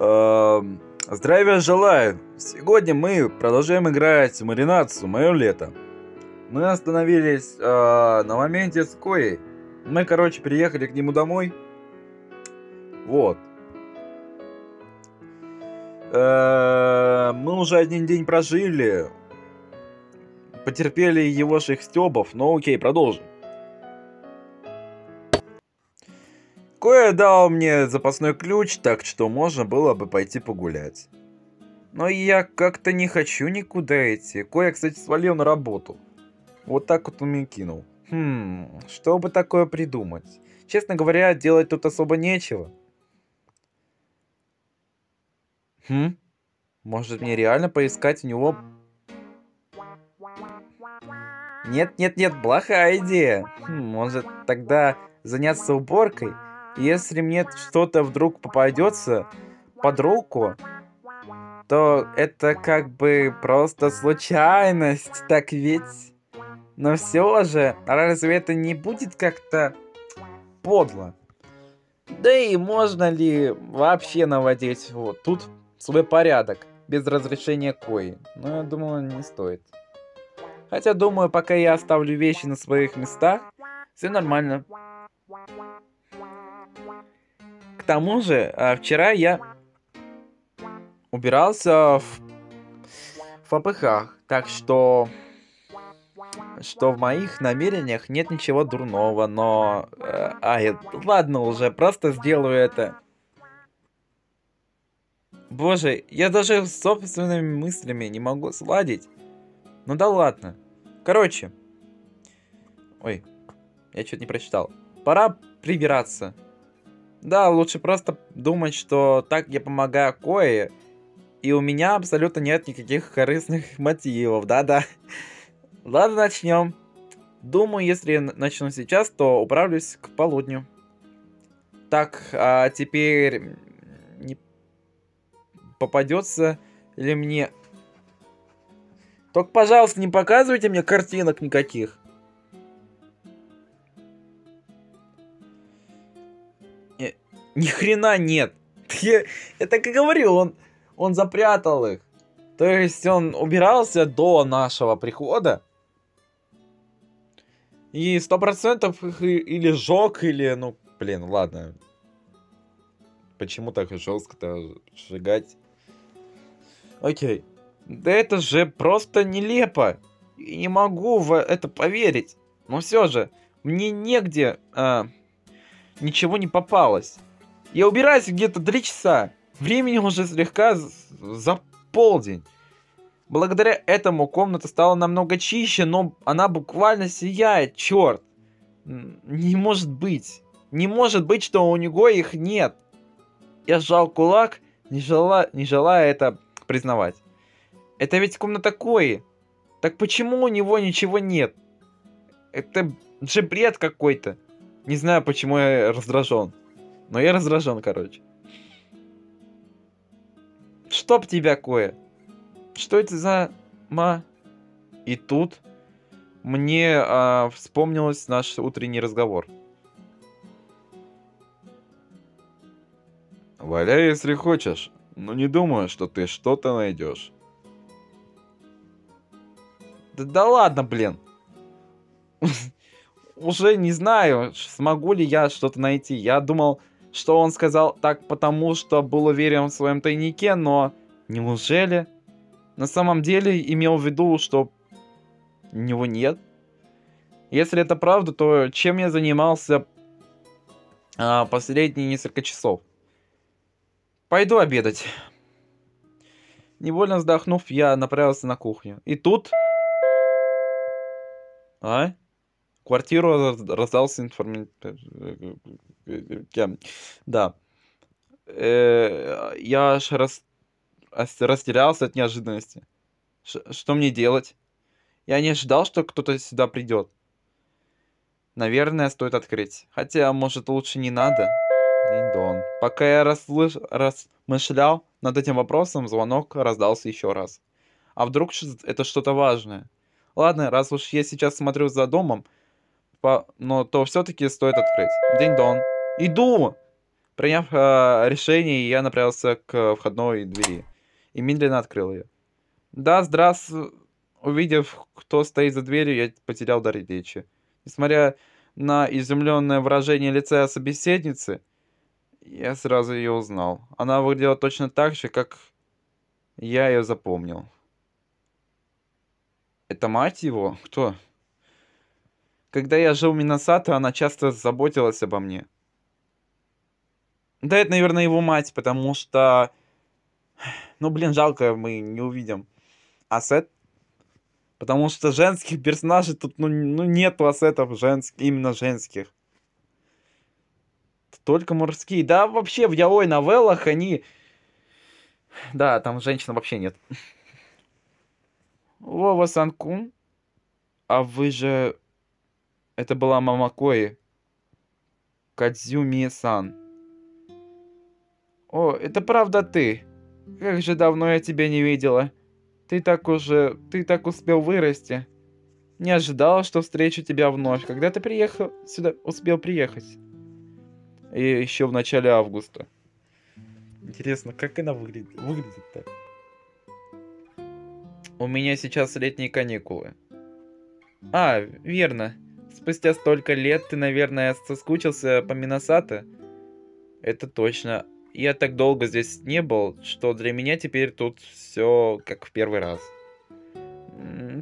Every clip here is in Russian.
Эм, здравия желаю! Сегодня мы продолжаем играть маринацию «Мое лето». Мы остановились э, на моменте с Коей. Мы, короче, приехали к нему домой. Вот. Э, мы уже один день прожили. Потерпели его шехстебов, но окей, продолжим. Кое дал мне запасной ключ, так что можно было бы пойти погулять. Но я как-то не хочу никуда идти. Коя, кстати, свалил на работу. Вот так вот он меня кинул. Хм, что бы такое придумать? Честно говоря, делать тут особо нечего. Хм? Может мне реально поискать у него... Нет-нет-нет, плохая идея. Хм, может тогда заняться уборкой? Если мне что-то вдруг попадется под руку, то это как бы просто случайность, так ведь? Но все же, разве это не будет как-то подло? Да и можно ли вообще наводить вот тут свой порядок без разрешения Кои? Но ну, я думаю, не стоит. Хотя, думаю, пока я оставлю вещи на своих местах, все нормально тому же, а, вчера я убирался в, ФПХ, так что что в моих намерениях нет ничего дурного, но... Э, ай, ладно уже, просто сделаю это. Боже, я даже с собственными мыслями не могу сладить. Ну да ладно. Короче. Ой, я что-то не прочитал. Пора прибираться. Да, лучше просто думать, что так я помогаю Кое, и у меня абсолютно нет никаких корыстных мотивов, да-да. Ладно, начнем. Думаю, если я начну сейчас, то управлюсь к полудню. Так, а теперь... Не... Попадется ли мне... Только, пожалуйста, не показывайте мне картинок никаких. Ни хрена нет. Я, я так и говорил, он, он запрятал их. То есть он убирался до нашего прихода. И сто процентов их или жег, или, ну, блин, ладно. Почему так жестко-то сжигать? Окей. Да это же просто нелепо. И не могу в это поверить. Но все же, мне негде э, ничего не попалось. Я убираюсь где-то 3 часа. Времени уже слегка за полдень. Благодаря этому комната стала намного чище, но она буквально сияет, черт. Не может быть. Не может быть, что у него их нет. Я сжал кулак, не, жела, не желая это признавать. Это ведь комната Кои. Так почему у него ничего нет? Это же бред какой-то. Не знаю, почему я раздражен. Но я раздражен, короче. Чтоб тебя кое. Что это за ма? И тут мне а, вспомнилось наш утренний разговор. Валяй, если хочешь, но не думаю, что ты что-то найдешь. Да, да ладно, блин. Уже не знаю, смогу ли я что-то найти. Я думал, что он сказал так потому, что был уверен в своем тайнике, но неужели? На самом деле имел в виду, что него нет. Если это правда, то чем я занимался а, последние несколько часов? Пойду обедать. Невольно вздохнув, я направился на кухню. И тут... А? квартиру раздался информ... Э, э, да. Э, я аж рас... растерялся от неожиданности. что мне делать? Я не ожидал, что кто-то сюда придет. Наверное, стоит открыть. Хотя, может, лучше не надо. Динь-дон. Пока я расслыш... размышлял над этим вопросом, звонок раздался еще раз. А вдруг это что-то важное? Ладно, раз уж я сейчас смотрю за домом, по... но то все-таки стоит открыть. День-дон. Иду! Приняв э, решение, я направился к входной двери и медленно открыл ее. Да, здравствуй! Увидев, кто стоит за дверью, я потерял дар речи. Несмотря на изумленное выражение лица собеседницы, я сразу ее узнал. Она выглядела точно так же, как я ее запомнил. Это мать его? Кто? Когда я жил в Миносато, она часто заботилась обо мне. Да, это, наверное, его мать, потому что... Ну, блин, жалко, мы не увидим ассет. Потому что женских персонажей тут, ну, ну нету ассетов женских, именно женских. Только морские. Да, вообще, в яой новеллах они... Да, там женщин вообще нет. Вова Санкун, а вы же это была мама Мамакои Кадзюми-сан. О, это правда ты. Как же давно я тебя не видела. Ты так уже... Ты так успел вырасти. Не ожидала, что встречу тебя вновь. Когда ты приехал сюда... Успел приехать. И еще в начале августа. Интересно, как она выглядит? Выглядит-то? У меня сейчас летние каникулы. А, верно. Спустя столько лет ты, наверное, соскучился по Миносата? Это точно. Я так долго здесь не был, что для меня теперь тут все как в первый раз.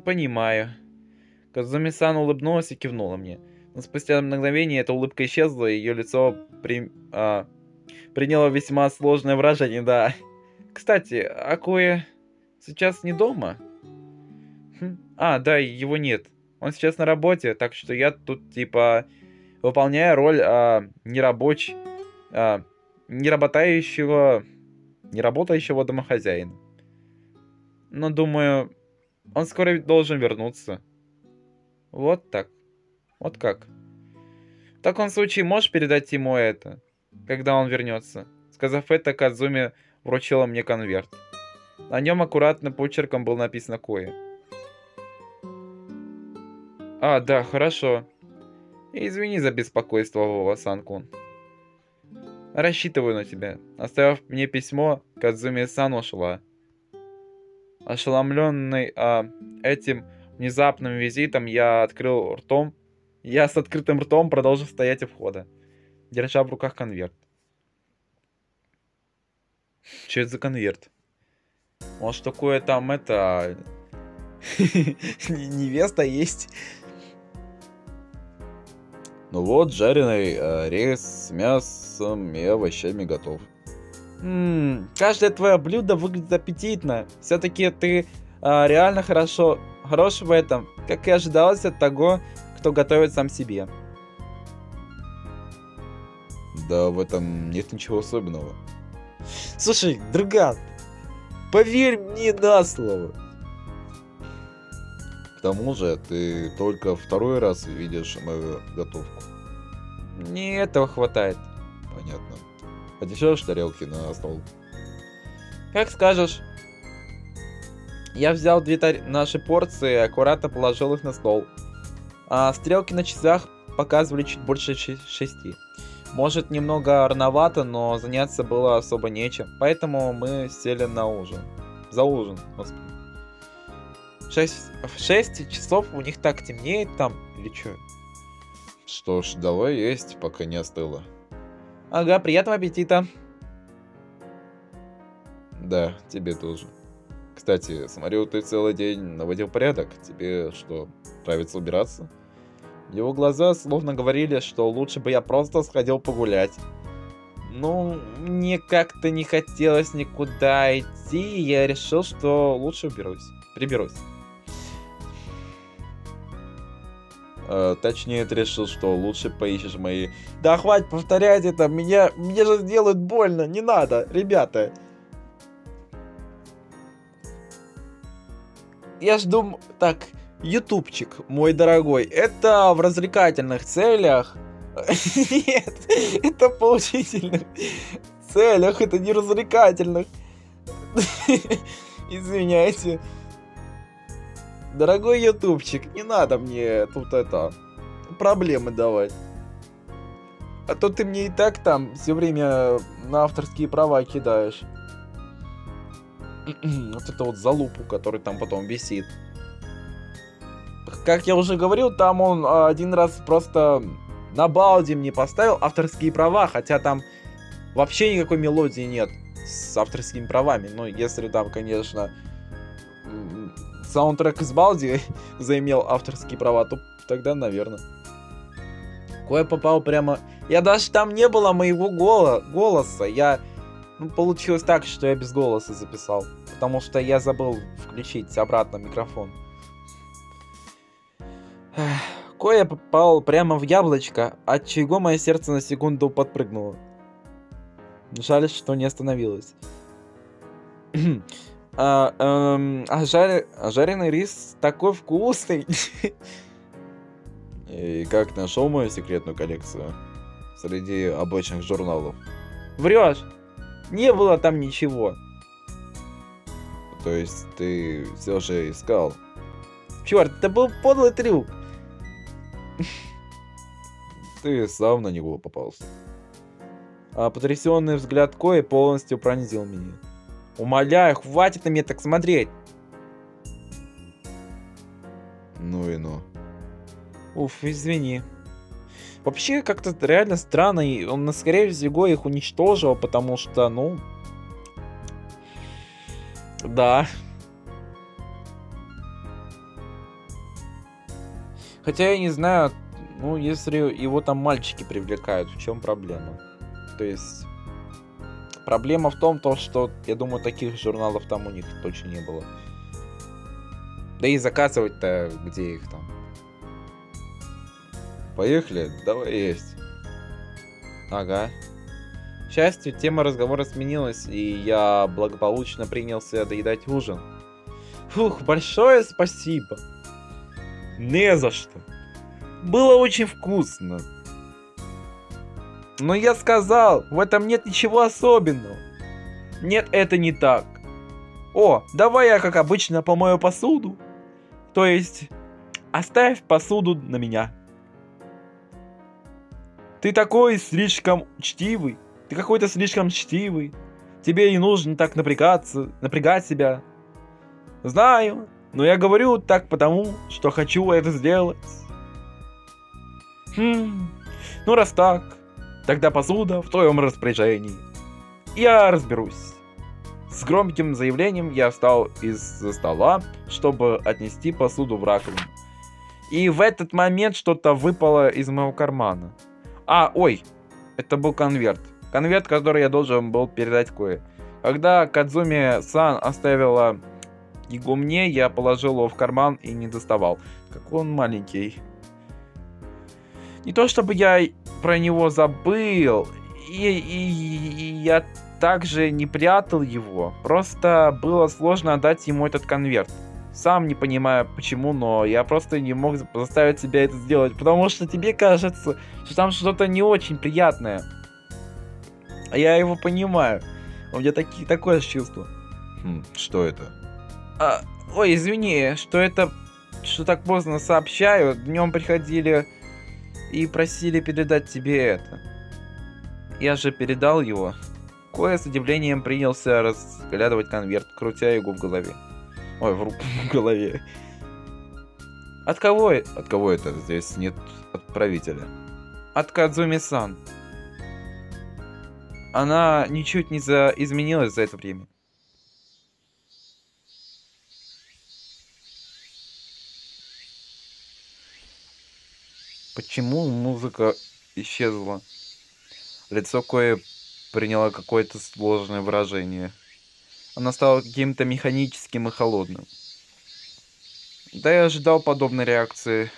Понимаю. Казуми-сан улыбнулась и кивнула мне. Но спустя мгновение эта улыбка исчезла, и ее лицо при... а... приняло весьма сложное выражение, да. Кстати, Акуэ сейчас не дома? Хм. А, да, его нет. Он сейчас на работе, так что я тут, типа, выполняю роль а, нерабоч... А, неработающего... неработающего домохозяина. Но думаю, он скоро должен вернуться. Вот так. Вот как. В таком случае можешь передать ему это, когда он вернется? Сказав это, Кадзуми вручила мне конверт. На нем аккуратно почерком было написано кое. А, да, хорошо. Извини за беспокойство, Вова Санкун. Рассчитываю на тебя. Оставив мне письмо, Кадзуми Сан ушла. Ошеломленный а, этим внезапным визитом, я открыл ртом. Я с открытым ртом продолжил стоять у входа, держа в руках конверт. Что это за конверт? Может, такое там это... А, невеста есть? Ну вот, жареный э, рис с мясом и овощами готов. Ммм, каждое твое блюдо выглядит аппетитно. Все-таки ты э, реально хорошо, хорош в этом, как и ожидалось от того, кто готовит сам себе. Да в этом нет ничего особенного. Слушай, друган, поверь мне на слово тому же, ты только второй раз видишь мою готовку. Не этого хватает. Понятно. Поднесешь тарелки на стол? Как скажешь. Я взял две тар... наши порции и аккуратно положил их на стол. А стрелки на часах показывали чуть больше шести. Может, немного рановато, но заняться было особо нечем, поэтому мы сели на ужин. За ужин, господи. 6, в 6 часов у них так темнеет там, или что? Что ж, давай есть, пока не остыло. Ага, приятного аппетита. Да, тебе тоже. Кстати, смотрю, ты целый день наводил порядок. Тебе что, нравится убираться? Его глаза словно говорили, что лучше бы я просто сходил погулять. Ну, мне как-то не хотелось никуда идти, и я решил, что лучше уберусь, приберусь. Э, точнее, ты решил, что лучше поищешь мои... Да хватит повторять это, меня... мне же делают больно, не надо, ребята. Я жду... Так, ютубчик, мой дорогой, это в развлекательных целях. Нет, это в поучительных целях, это не развлекательных. Извиняйте. Дорогой ютубчик, не надо мне тут это... Проблемы давать. А то ты мне и так там все время на авторские права кидаешь. вот это вот залупу, который там потом висит. Как я уже говорил, там он а, один раз просто на балде мне поставил авторские права, хотя там вообще никакой мелодии нет с авторскими правами. Ну, если там, конечно, саундтрек из Балди заимел авторские права, то тогда, наверное. Кое попал прямо... Я даже там не было моего голо... голоса. Я... Ну, получилось так, что я без голоса записал. Потому что я забыл включить обратно микрофон. Кое попал прямо в яблочко, от чего мое сердце на секунду подпрыгнуло. Жаль, что не остановилось. А, эм, а, жар... а жареный рис такой вкусный. И как нашел мою секретную коллекцию? Среди обычных журналов. Врешь! Не было там ничего. То есть ты все же искал? Черт, это был подлый трюк. Ты сам на него попался. А потрясенный взгляд Кои полностью пронзил меня. Умоляю, хватит на меня так смотреть. Ну и ну. Уф, извини. Вообще, как-то реально странно, и он, скорее всего, их уничтожил, потому что, ну... Да. Хотя я не знаю, ну, если его там мальчики привлекают, в чем проблема? То есть... Проблема в том, то, что, я думаю, таких журналов там у них точно не было. Да и заказывать-то где их там? Поехали, давай есть. Ага. К счастью, тема разговора сменилась, и я благополучно принялся доедать ужин. Фух, большое спасибо. Не за что. Было очень вкусно. Но я сказал, в этом нет ничего особенного. Нет, это не так. О, давай я, как обычно, помою посуду. То есть, оставь посуду на меня. Ты такой слишком чтивый. Ты какой-то слишком чтивый. Тебе не нужно так напрягаться, напрягать себя. Знаю, но я говорю так потому, что хочу это сделать. Хм, ну раз так, Тогда посуда в твоем распоряжении. Я разберусь. С громким заявлением я встал из-за стола, чтобы отнести посуду в раковину. И в этот момент что-то выпало из моего кармана. А, ой, это был конверт. Конверт, который я должен был передать Кое. Когда Кадзуми Сан оставила его мне, я положил его в карман и не доставал. Какой он маленький не то чтобы я про него забыл, и, и, и я также не прятал его, просто было сложно отдать ему этот конверт. Сам не понимаю почему, но я просто не мог заставить себя это сделать, потому что тебе кажется, что там что-то не очень приятное. А я его понимаю. У меня такие, такое чувство. Хм, что это? А, ой, извини, что это... Что так поздно сообщаю. Днем приходили и просили передать тебе это. Я же передал его. Кое с удивлением принялся разглядывать конверт, крутя его в голове. Ой, в, руку, в голове. От кого? Э, от кого это? Здесь нет отправителя. От Кадзуми-сан. Она ничуть не за... изменилась за это время. Почему музыка исчезла? Лицо Кое приняло какое-то сложное выражение. Она стала каким-то механическим и холодным. Да я ожидал подобной реакции.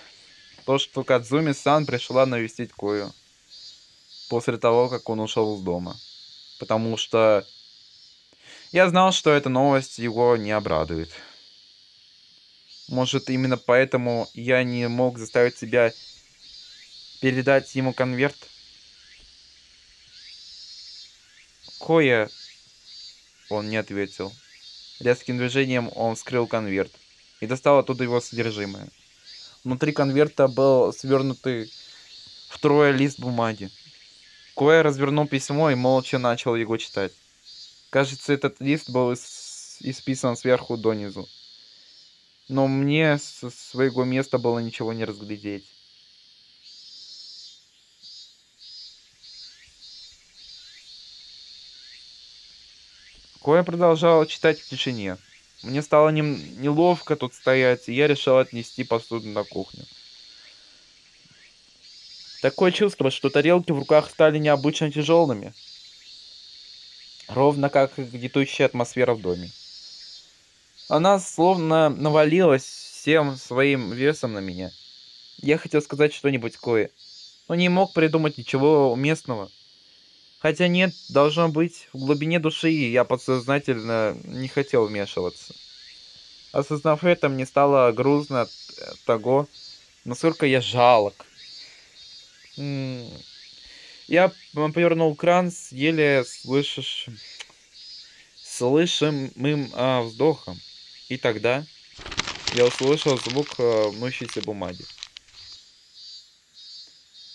То, что Кадзуми-сан пришла навестить Кою. После того, как он ушел из дома. Потому что... Я знал, что эта новость его не обрадует. Может, именно поэтому я не мог заставить себя передать ему конверт? Кое... Он не ответил. Резким движением он вскрыл конверт и достал оттуда его содержимое. Внутри конверта был свернутый втрое лист бумаги. Кое развернул письмо и молча начал его читать. Кажется, этот лист был исписан сверху донизу. Но мне со своего места было ничего не разглядеть. Коя продолжала читать в тишине. Мне стало не... неловко тут стоять, и я решил отнести посуду на кухню. Такое чувство, что тарелки в руках стали необычно тяжелыми. Ровно как и гнетущая атмосфера в доме. Она словно навалилась всем своим весом на меня. Я хотел сказать что-нибудь Кое, но не мог придумать ничего уместного. Хотя нет, должно быть, в глубине души я подсознательно не хотел вмешиваться. Осознав это, мне стало грустно от э, того, насколько я жалок. Я повернул кран с еле слышишь, слышимым а, вздохом. И тогда я услышал звук а, э, мнущейся бумаги.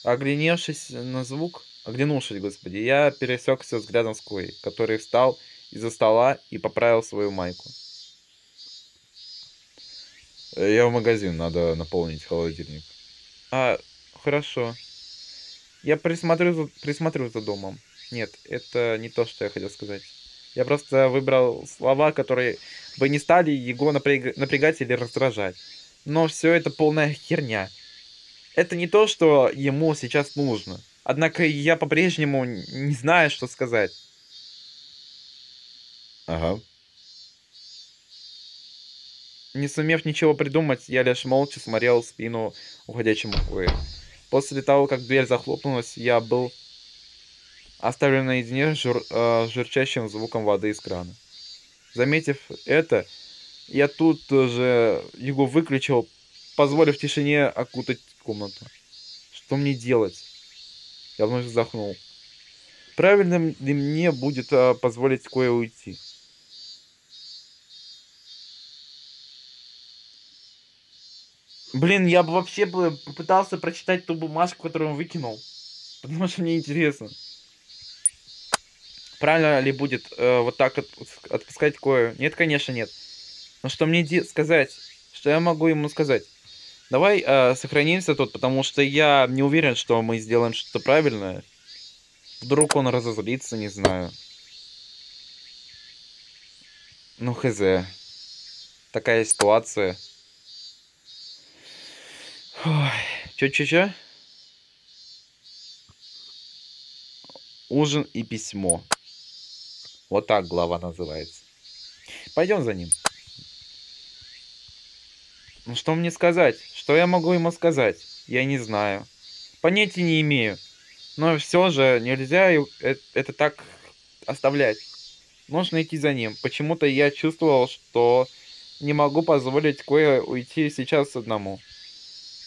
Огляневшись на звук, Оглянулся, господи, я пересекся взглядом с Коей, который встал из-за стола и поправил свою майку. Я в магазин, надо наполнить холодильник. А, хорошо. Я присмотрю за, присмотрю за домом. Нет, это не то, что я хотел сказать. Я просто выбрал слова, которые бы не стали его напряг... напрягать или раздражать. Но все это полная херня. Это не то, что ему сейчас нужно. Однако я по-прежнему не знаю, что сказать. Ага. Не сумев ничего придумать, я лишь молча смотрел в спину уходящему Хуэ. После того, как дверь захлопнулась, я был оставлен наедине с жур, э, журчащим звуком воды из крана. Заметив это, я тут же его выключил, позволив тишине окутать комнату. Что мне делать? Я вновь вздохнул. Правильным ли мне будет а, позволить Кое уйти? Блин, я бы вообще попытался прочитать ту бумажку, которую он выкинул. Потому что мне интересно. Правильно ли будет э, вот так от, отпускать Кое? Нет, конечно, нет. Но что мне сказать? Что я могу ему сказать? Давай э, сохранимся тут, потому что я не уверен, что мы сделаем что-то правильное. Вдруг он разозлится, не знаю. Ну, хз. Такая ситуация. Че-че-че? Ужин и письмо. Вот так глава называется. Пойдем за ним. Ну что мне сказать? Что я могу ему сказать? Я не знаю. Понятия не имею. Но все же нельзя э, это так оставлять. Нужно идти за ним. Почему-то я чувствовал, что не могу позволить Кое уйти сейчас одному.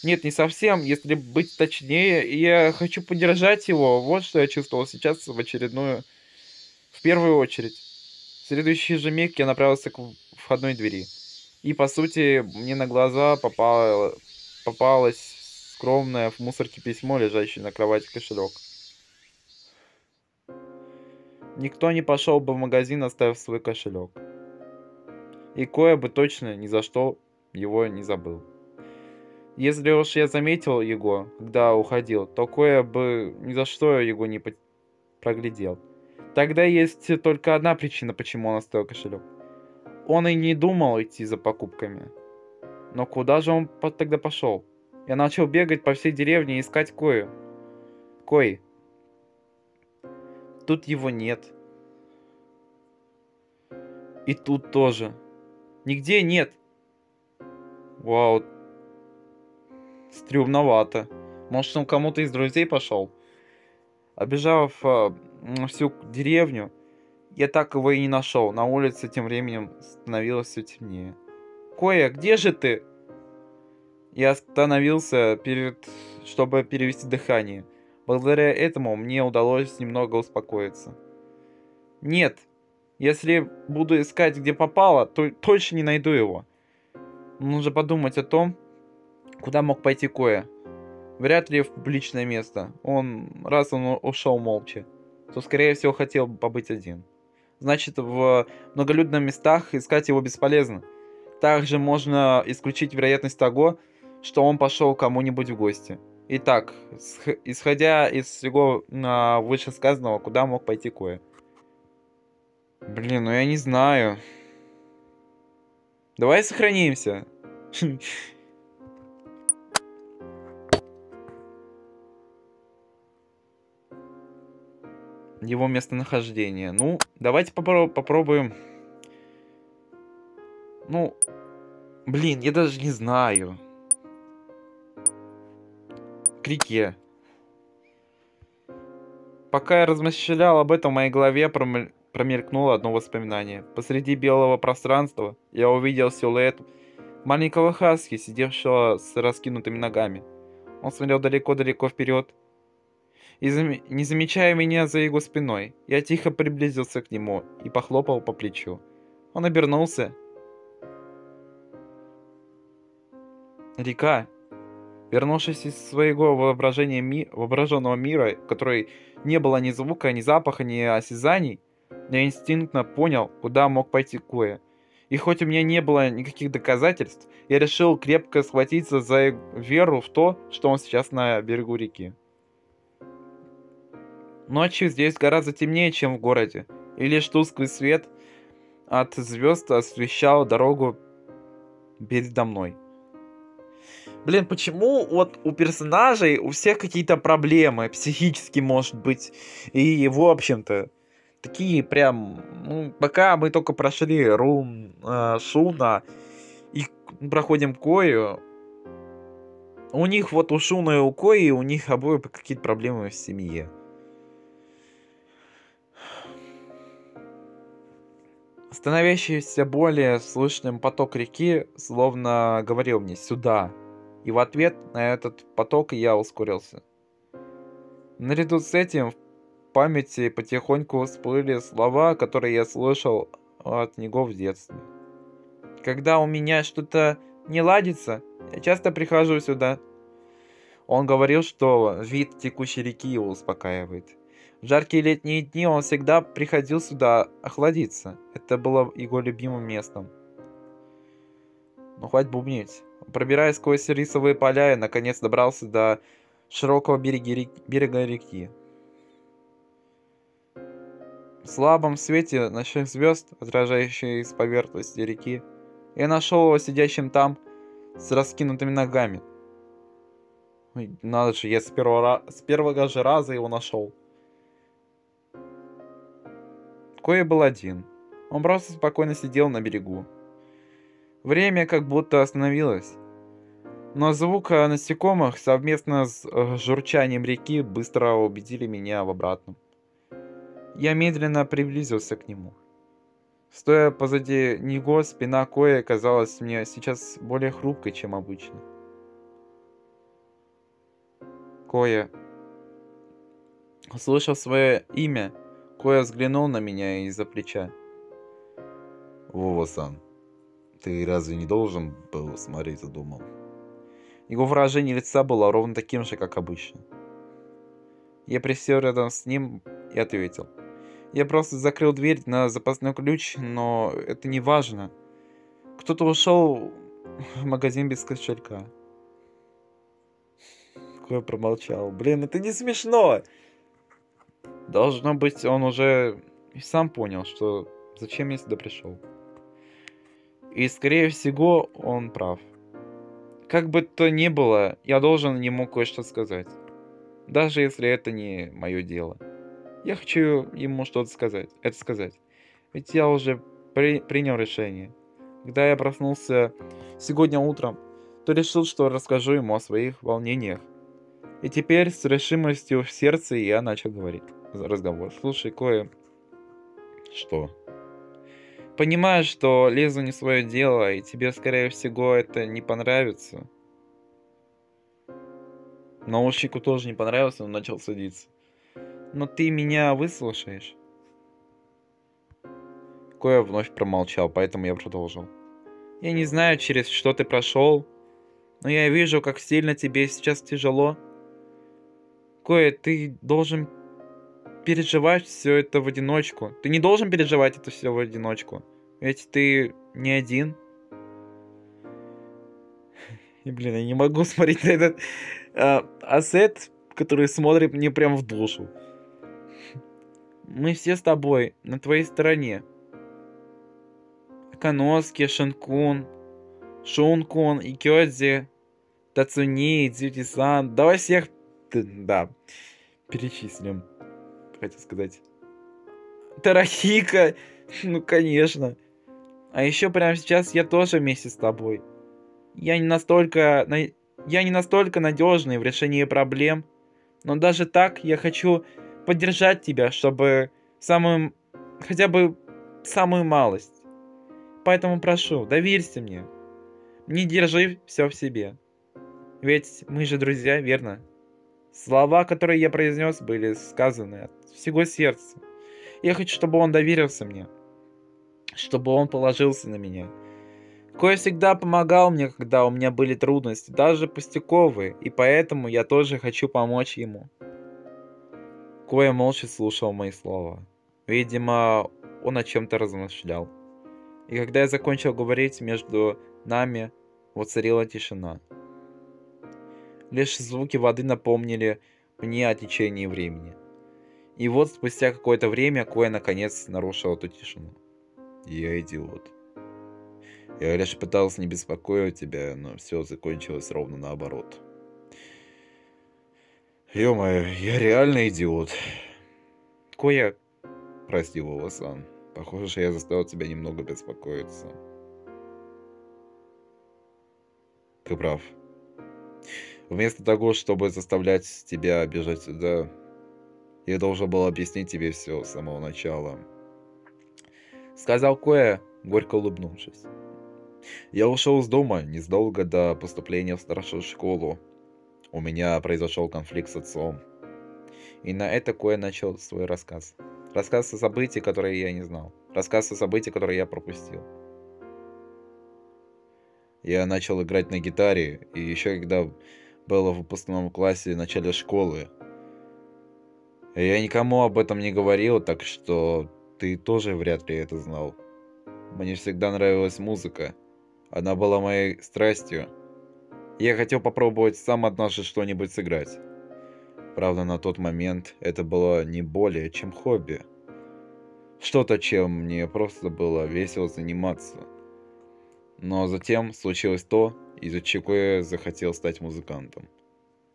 Нет, не совсем. Если быть точнее, я хочу поддержать его. Вот что я чувствовал сейчас в очередную... В первую очередь. В следующий же миг я направился к входной двери. И, по сути, мне на глаза попало попалось скромное в мусорке письмо, лежащее на кровати кошелек. Никто не пошел бы в магазин, оставив свой кошелек. И кое бы точно ни за что его не забыл. Если уж я заметил его, когда уходил, то кое бы ни за что его не проглядел. Тогда есть только одна причина, почему он оставил кошелек. Он и не думал идти за покупками. Но куда же он тогда пошел? Я начал бегать по всей деревне и искать Кою. Кой. Тут его нет. И тут тоже. Нигде нет. Вау. Стремновато. Может, он кому-то из друзей пошел? Обежав э, а, всю деревню, я так его и не нашел. На улице тем временем становилось все темнее. Коя, где же ты? Я остановился перед, чтобы перевести дыхание. Благодаря этому мне удалось немного успокоиться. Нет, если буду искать, где попало, то точно не найду его. Нужно подумать о том, куда мог пойти Коя. Вряд ли в публичное место. Он, раз он ушел молча, то, скорее всего, хотел бы побыть один. Значит, в многолюдных местах искать его бесполезно. Также можно исключить вероятность того, что он пошел кому-нибудь в гости. Итак, исходя из всего а, вышесказанного, куда мог пойти Кое? Блин, ну я не знаю. Давай сохранимся. Его местонахождение. Ну, давайте попро попробуем ну, блин, я даже не знаю. К реке. Пока я размышлял об этом, в моей голове промель... промелькнуло одно воспоминание. Посреди белого пространства я увидел силуэт маленького хаски, сидевшего с раскинутыми ногами. Он смотрел далеко-далеко вперед, и зам... не замечая меня за его спиной, я тихо приблизился к нему и похлопал по плечу. Он обернулся Река, вернувшись из своего воображения ми... воображенного мира, который не было ни звука, ни запаха, ни осязаний, я инстинктно понял, куда мог пойти Куэ. И хоть у меня не было никаких доказательств, я решил крепко схватиться за веру в то, что он сейчас на берегу реки. Ночью здесь гораздо темнее, чем в городе, и лишь тусклый свет от звезд освещал дорогу передо мной блин, почему вот у персонажей у всех какие-то проблемы, психически может быть, и, в общем-то, такие прям, ну, пока мы только прошли Рум э, Шуна и проходим Кою, у них вот у Шуна и у Кои, у них обоих какие-то проблемы в семье. Становящийся более слышным поток реки словно говорил мне «сюда», и в ответ на этот поток я ускорился. Наряду с этим в памяти потихоньку всплыли слова, которые я слышал от него в детстве. Когда у меня что-то не ладится, я часто прихожу сюда. Он говорил, что вид текущей реки его успокаивает. В жаркие летние дни он всегда приходил сюда охладиться. Это было его любимым местом. Ну хватит бубнить. Пробираясь сквозь рисовые поля, я наконец добрался до широкого береги, берега реки. В слабом свете ночных звезд, отражающих из поверхности реки, я нашел его сидящим там с раскинутыми ногами. надо же, я с первого, с первого же раза его нашел. Кое был один. Он просто спокойно сидел на берегу, Время как будто остановилось. Но звук э, насекомых совместно с э, журчанием реки быстро убедили меня в обратном. Я медленно приблизился к нему. Стоя позади него, спина Кои казалась мне сейчас более хрупкой, чем обычно. Коя. Услышав свое имя, Коя взглянул на меня из-за плеча. Вова-сан. Ты разве не должен был смотреть за домом? Его выражение лица было ровно таким же, как обычно. Я присел рядом с ним и ответил. Я просто закрыл дверь на запасной ключ, но это не важно. Кто-то ушел в магазин без кошелька. Кое промолчал. Блин, это не смешно! Должно быть, он уже сам понял, что зачем я сюда пришел. И, скорее всего, он прав. Как бы то ни было, я должен ему кое-что сказать. Даже если это не мое дело. Я хочу ему что-то сказать. Это сказать. Ведь я уже при принял решение. Когда я проснулся сегодня утром, то решил, что расскажу ему о своих волнениях. И теперь с решимостью в сердце я начал говорить разговор. Слушай, кое... Что? понимаешь, что лезу не свое дело, и тебе, скорее всего, это не понравится. Наушнику тоже не понравился, он начал садиться. Но ты меня выслушаешь. Кое вновь промолчал, поэтому я продолжил. Я не знаю, через что ты прошел, но я вижу, как сильно тебе сейчас тяжело. Кое ты должен переживаешь все это в одиночку. Ты не должен переживать это все в одиночку. Ведь ты не один. И, блин, я не могу смотреть на этот э, ассет, который смотрит мне прям в душу. Мы все с тобой, на твоей стороне. Каноски, Шинкун, Шункун, Икёдзи, Тацуни, Дзюти-сан. Давай всех, да, перечислим хотел сказать. Тарахика! Ну, конечно. А еще прямо сейчас я тоже вместе с тобой. Я не настолько... Я не настолько надежный в решении проблем. Но даже так я хочу поддержать тебя, чтобы самую... Хотя бы самую малость. Поэтому прошу, доверься мне. Не держи все в себе. Ведь мы же друзья, верно? Слова, которые я произнес, были сказаны всего сердца. Я хочу, чтобы он доверился мне, чтобы он положился на меня. Кое всегда помогал мне, когда у меня были трудности, даже пустяковые, и поэтому я тоже хочу помочь ему. Кое молча слушал мои слова. Видимо, он о чем-то размышлял. И когда я закончил говорить, между нами воцарила тишина. Лишь звуки воды напомнили мне о течении времени. И вот спустя какое-то время Коя наконец нарушил эту тишину. Я идиот. Я лишь пытался не беспокоить тебя, но все закончилось ровно наоборот. Ё-моё, я реально идиот. Коя, прости, Волосан. Похоже, что я заставил тебя немного беспокоиться. Ты прав. Вместо того, чтобы заставлять тебя бежать сюда, я должен был объяснить тебе все с самого начала. Сказал Кое, горько улыбнувшись. Я ушел из дома незадолго до поступления в старшую школу. У меня произошел конфликт с отцом. И на это Кое начал свой рассказ. Рассказ о событии, которые я не знал. Рассказ о событии, которые я пропустил. Я начал играть на гитаре, и еще когда было в выпускном классе в начале школы, я никому об этом не говорил, так что ты тоже вряд ли это знал. Мне всегда нравилась музыка. Она была моей страстью. Я хотел попробовать сам однажды что-нибудь сыграть. Правда, на тот момент это было не более чем хобби. Что-то, чем мне просто было весело заниматься. Но затем случилось то, из-за чего я захотел стать музыкантом.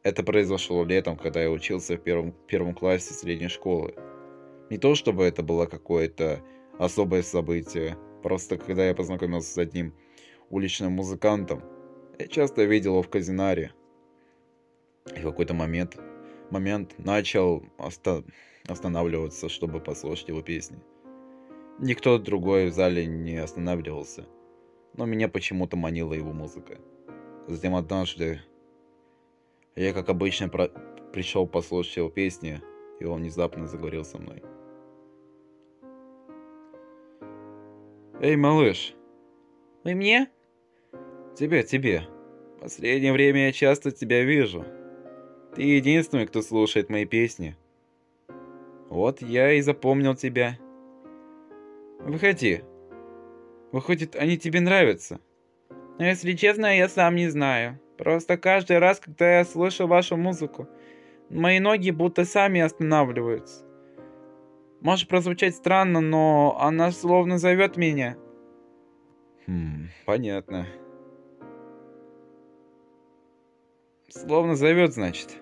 Это произошло летом, когда я учился в первом, первом классе средней школы. Не то чтобы это было какое-то особое событие, просто когда я познакомился с одним уличным музыкантом, я часто видел его в казинаре. И в какой-то момент, момент начал оста- останавливаться, чтобы послушать его песни. Никто другой в зале не останавливался, но меня почему-то манила его музыка. Затем однажды я, как обычно, про... пришел послушать его песни, и он внезапно заговорил со мной. Эй, малыш. Вы мне? Тебе, тебе. В последнее время я часто тебя вижу. Ты единственный, кто слушает мои песни. Вот я и запомнил тебя. Выходи. Выходит, они тебе нравятся. Но если честно, я сам не знаю. Просто каждый раз, когда я слышу вашу музыку, мои ноги будто сами останавливаются. Может прозвучать странно, но она словно зовет меня. Хм, понятно. Словно зовет, значит.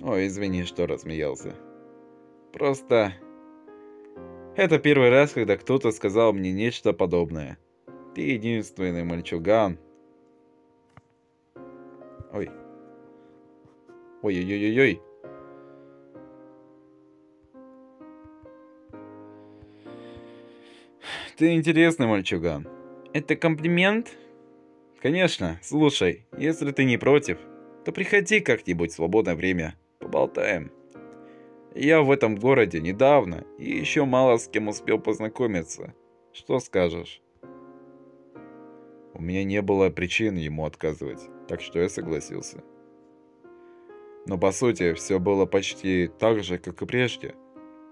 Ой, извини, что размеялся. Просто... Это первый раз, когда кто-то сказал мне нечто подобное. Ты единственный мальчуган, Ой. Ой-ой-ой-ой-ой. Ты интересный мальчуган. Это комплимент? Конечно, слушай, если ты не против, то приходи как-нибудь в свободное время. Поболтаем. Я в этом городе недавно и еще мало с кем успел познакомиться. Что скажешь? У меня не было причин ему отказывать так что я согласился. Но по сути, все было почти так же, как и прежде.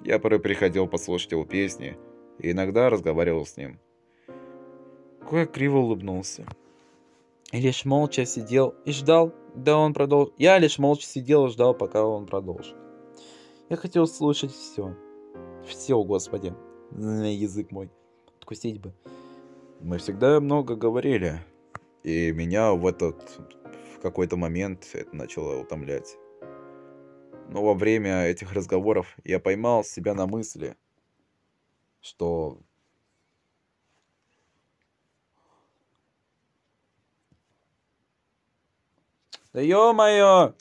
Я порой приходил послушать его песни и иногда разговаривал с ним. кое криво улыбнулся. И лишь молча сидел и ждал, да он продолжит. Я лишь молча сидел и ждал, пока он продолжит. Я хотел слушать все. Все, господи. на Язык мой. Откусить бы. Мы всегда много говорили, и меня в этот в какой-то момент это начало утомлять. Но во время этих разговоров я поймал себя на мысли, что Да ё-моё!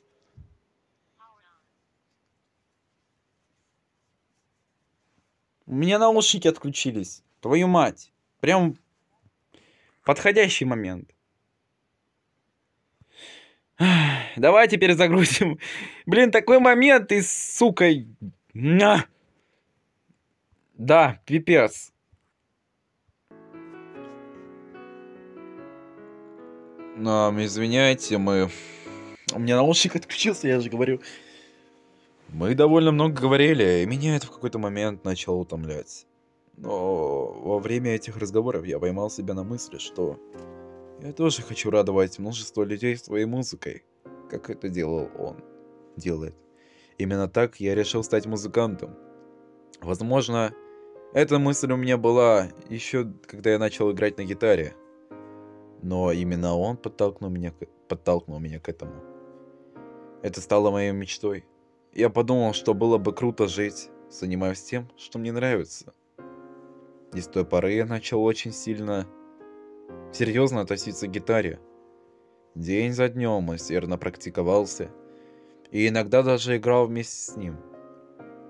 У меня наушники отключились. Твою мать. Прям подходящий момент. Давай теперь загрузим. Блин, такой момент, и сука... На. Да, пипец. Нам, извиняйте, мы... У меня наушник отключился, я же говорю. Мы довольно много говорили, и меня это в какой-то момент начало утомлять. Но во время этих разговоров я поймал себя на мысли, что... Я тоже хочу радовать множество людей своей музыкой, как это делал он. Делает. Именно так я решил стать музыкантом. Возможно, эта мысль у меня была еще, когда я начал играть на гитаре. Но именно он подтолкнул меня, подтолкнул меня к этому. Это стало моей мечтой. Я подумал, что было бы круто жить, занимаясь тем, что мне нравится. И с той поры я начал очень сильно серьезно относиться к гитаре. День за днем усердно практиковался и иногда даже играл вместе с ним.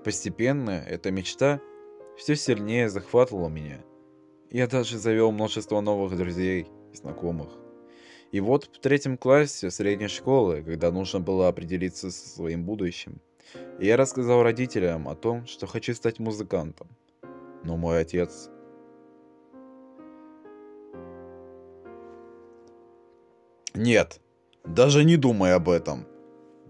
Постепенно эта мечта все сильнее захватывала меня. Я даже завел множество новых друзей и знакомых. И вот в третьем классе средней школы, когда нужно было определиться со своим будущим, я рассказал родителям о том, что хочу стать музыкантом. Но мой отец Нет, даже не думай об этом.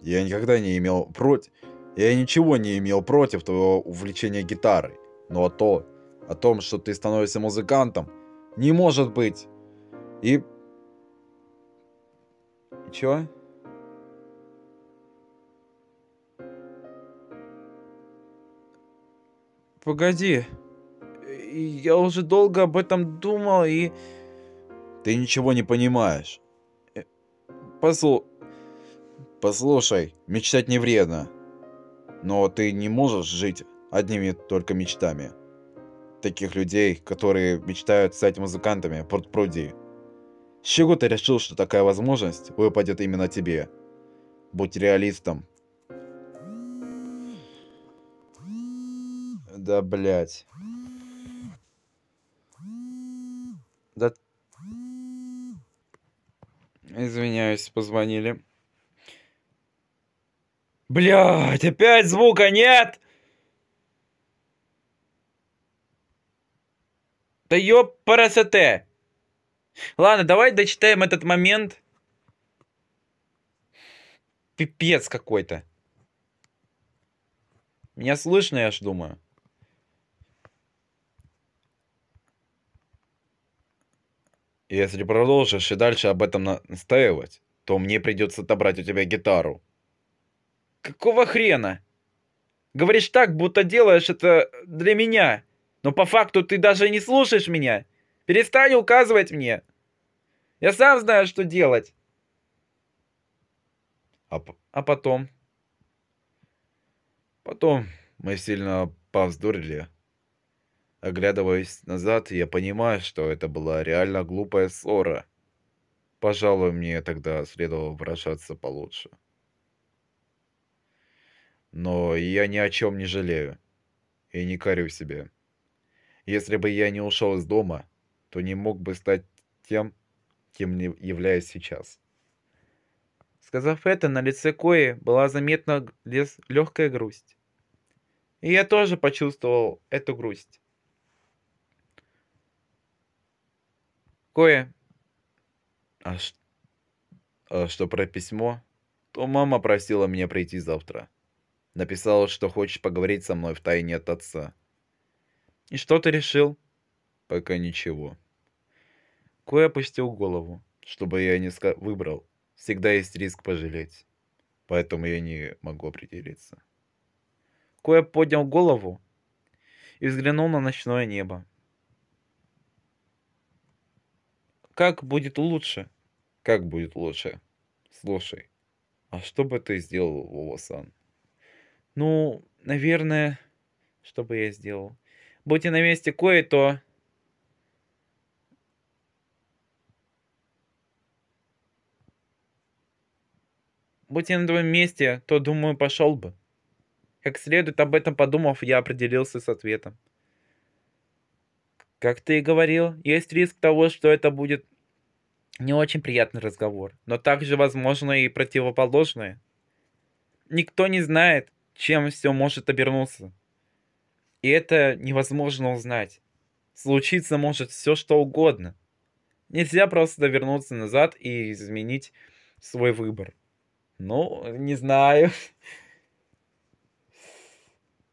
Я никогда не имел против... Я ничего не имел против твоего увлечения гитарой. Но то, о том, что ты становишься музыкантом, не может быть. И... Чё? Погоди. Я уже долго об этом думал и... Ты ничего не понимаешь. Послу... Послушай, мечтать не вредно. Но ты не можешь жить одними только мечтами. Таких людей, которые мечтают стать музыкантами, пруд пруди. С чего ты решил, что такая возможность выпадет именно тебе? Будь реалистом. Да, блядь. Да Извиняюсь, позвонили. Блять, опять звука нет! Да ёб парасоте! Ладно, давай дочитаем этот момент. Пипец какой-то. Меня слышно, я ж думаю. если продолжишь и дальше об этом настаивать, то мне придется отобрать у тебя гитару. Какого хрена? Говоришь так, будто делаешь это для меня, но по факту ты даже не слушаешь меня. Перестань указывать мне. Я сам знаю, что делать. А, а потом? Потом мы сильно повздорили. Оглядываясь назад, я понимаю, что это была реально глупая ссора. Пожалуй, мне тогда следовало выражаться получше. Но я ни о чем не жалею. И не корю себе. Если бы я не ушел из дома, то не мог бы стать тем, кем являюсь сейчас. Сказав это, на лице Кои была заметна легкая грусть. И я тоже почувствовал эту грусть. кое... А, ш... а что про письмо? То мама просила меня прийти завтра. Написала, что хочет поговорить со мной в тайне от отца. И что ты решил? Пока ничего. Кое опустил голову. Чтобы я не ска... выбрал, всегда есть риск пожалеть. Поэтому я не могу определиться. Кое поднял голову и взглянул на ночное небо. как будет лучше? Как будет лучше? Слушай, а что бы ты сделал, Вова-сан? Ну, наверное, что бы я сделал? Будьте на месте кое-то. Будь я на твоем месте, то, думаю, пошел бы. Как следует об этом подумав, я определился с ответом. Как ты и говорил, есть риск того, что это будет не очень приятный разговор, но также возможно и противоположное. Никто не знает, чем все может обернуться. И это невозможно узнать. Случиться может все что угодно. Нельзя просто вернуться назад и изменить свой выбор. Ну, не знаю.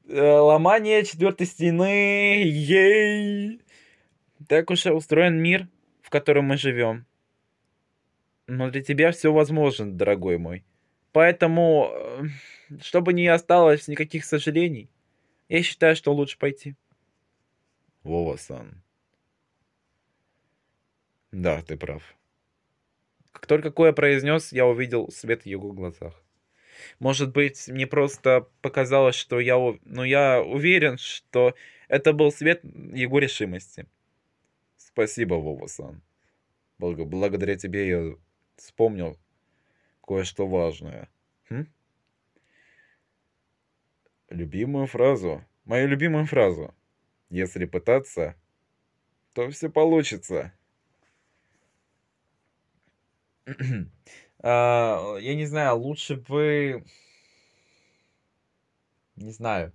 Э, ломание четвертой стены. Ей! Так уж устроен мир, в котором мы живем. Но для тебя все возможно, дорогой мой. Поэтому, э, чтобы не осталось никаких сожалений, я считаю, что лучше пойти. Вова-сан. Да, ты прав. Как только кое произнес, я увидел свет в его глазах. Может быть, мне просто показалось, что я... Но ну, я уверен, что это был свет его решимости. Спасибо, Вова-сан. Благодаря тебе я вспомнил кое-что важное. Хм? Любимую фразу. Мою любимую фразу. Если пытаться, то все получится. а, я не знаю, лучше бы... Не знаю.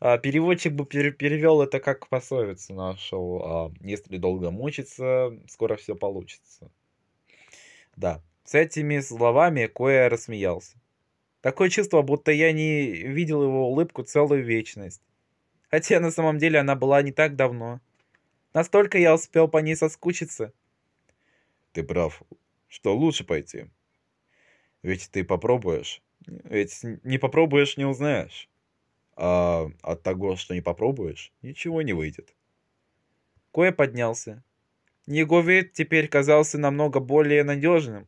А, переводчик бы перевел это как пословицу нашу. А, Если долго мучиться, скоро все получится. Да, с этими словами Коя рассмеялся. Такое чувство, будто я не видел его улыбку целую вечность. Хотя на самом деле она была не так давно. Настолько я успел по ней соскучиться. Ты прав, что лучше пойти. Ведь ты попробуешь. Ведь не попробуешь, не узнаешь а от того, что не попробуешь, ничего не выйдет. Кое поднялся. Его вид теперь казался намного более надежным.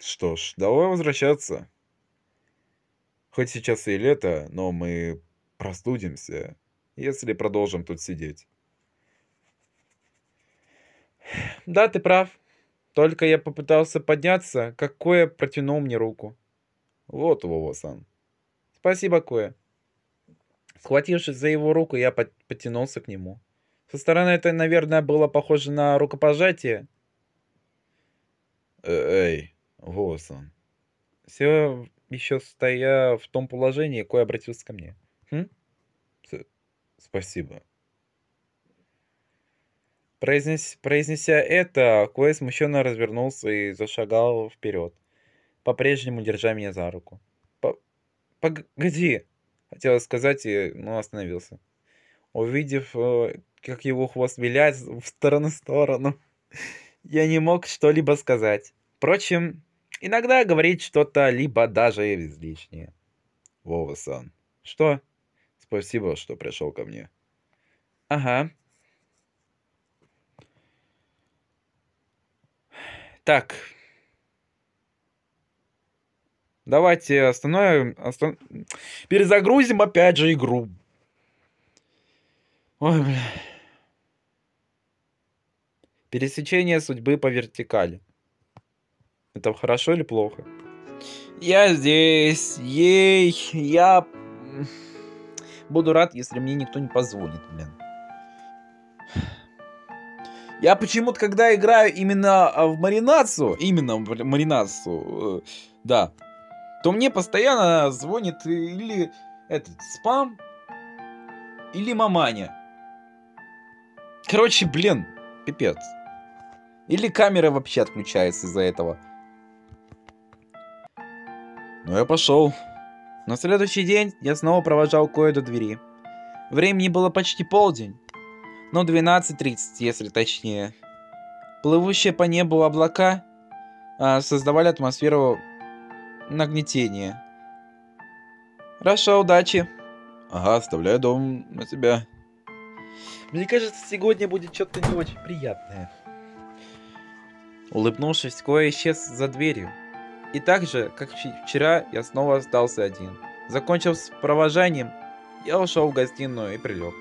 Что ж, давай возвращаться. Хоть сейчас и лето, но мы простудимся, если продолжим тут сидеть. Да, ты прав. Только я попытался подняться, какое протянул мне руку. Вот его, Сан. Спасибо, Коя. Схватившись за его руку, я потянулся к нему. Со стороны это, наверное, было похоже на рукопожатие. Э, эй, Госон. Все еще стоя в том положении, кое обратился ко мне. Хм? Спасибо. Произнес, произнеся это, Кой смущенно развернулся и зашагал вперед, по-прежнему держа меня за руку. «Погоди!» — хотел сказать, но остановился. Увидев, э, как его хвост виляет в сторону-сторону, я не мог что-либо сказать. Впрочем, иногда говорить что-то, либо даже излишнее. Вова-сан. Что? Спасибо, что пришел ко мне. Ага. Так, Давайте остановим, останов... перезагрузим опять же игру. Ой, бля. Пересечение судьбы по вертикали. Это хорошо или плохо? Я здесь, ей, я буду рад, если мне никто не позвонит, блин. Я почему-то, когда играю именно а, в маринацию, именно в маринацию, э, да, то мне постоянно звонит или этот спам, или маманя. Короче, блин, пипец. Или камера вообще отключается из-за этого. Ну я пошел. На следующий день я снова провожал Кое до двери. Времени было почти полдень. но ну, 12.30, если точнее. Плывущие по небу облака а, создавали атмосферу нагнетение. Раша, удачи. Ага, оставляю дом на тебя. Мне кажется, сегодня будет что-то не очень приятное. Улыбнувшись, Коя исчез за дверью. И так же, как вчера, я снова остался один. Закончив с провожанием, я ушел в гостиную и прилег.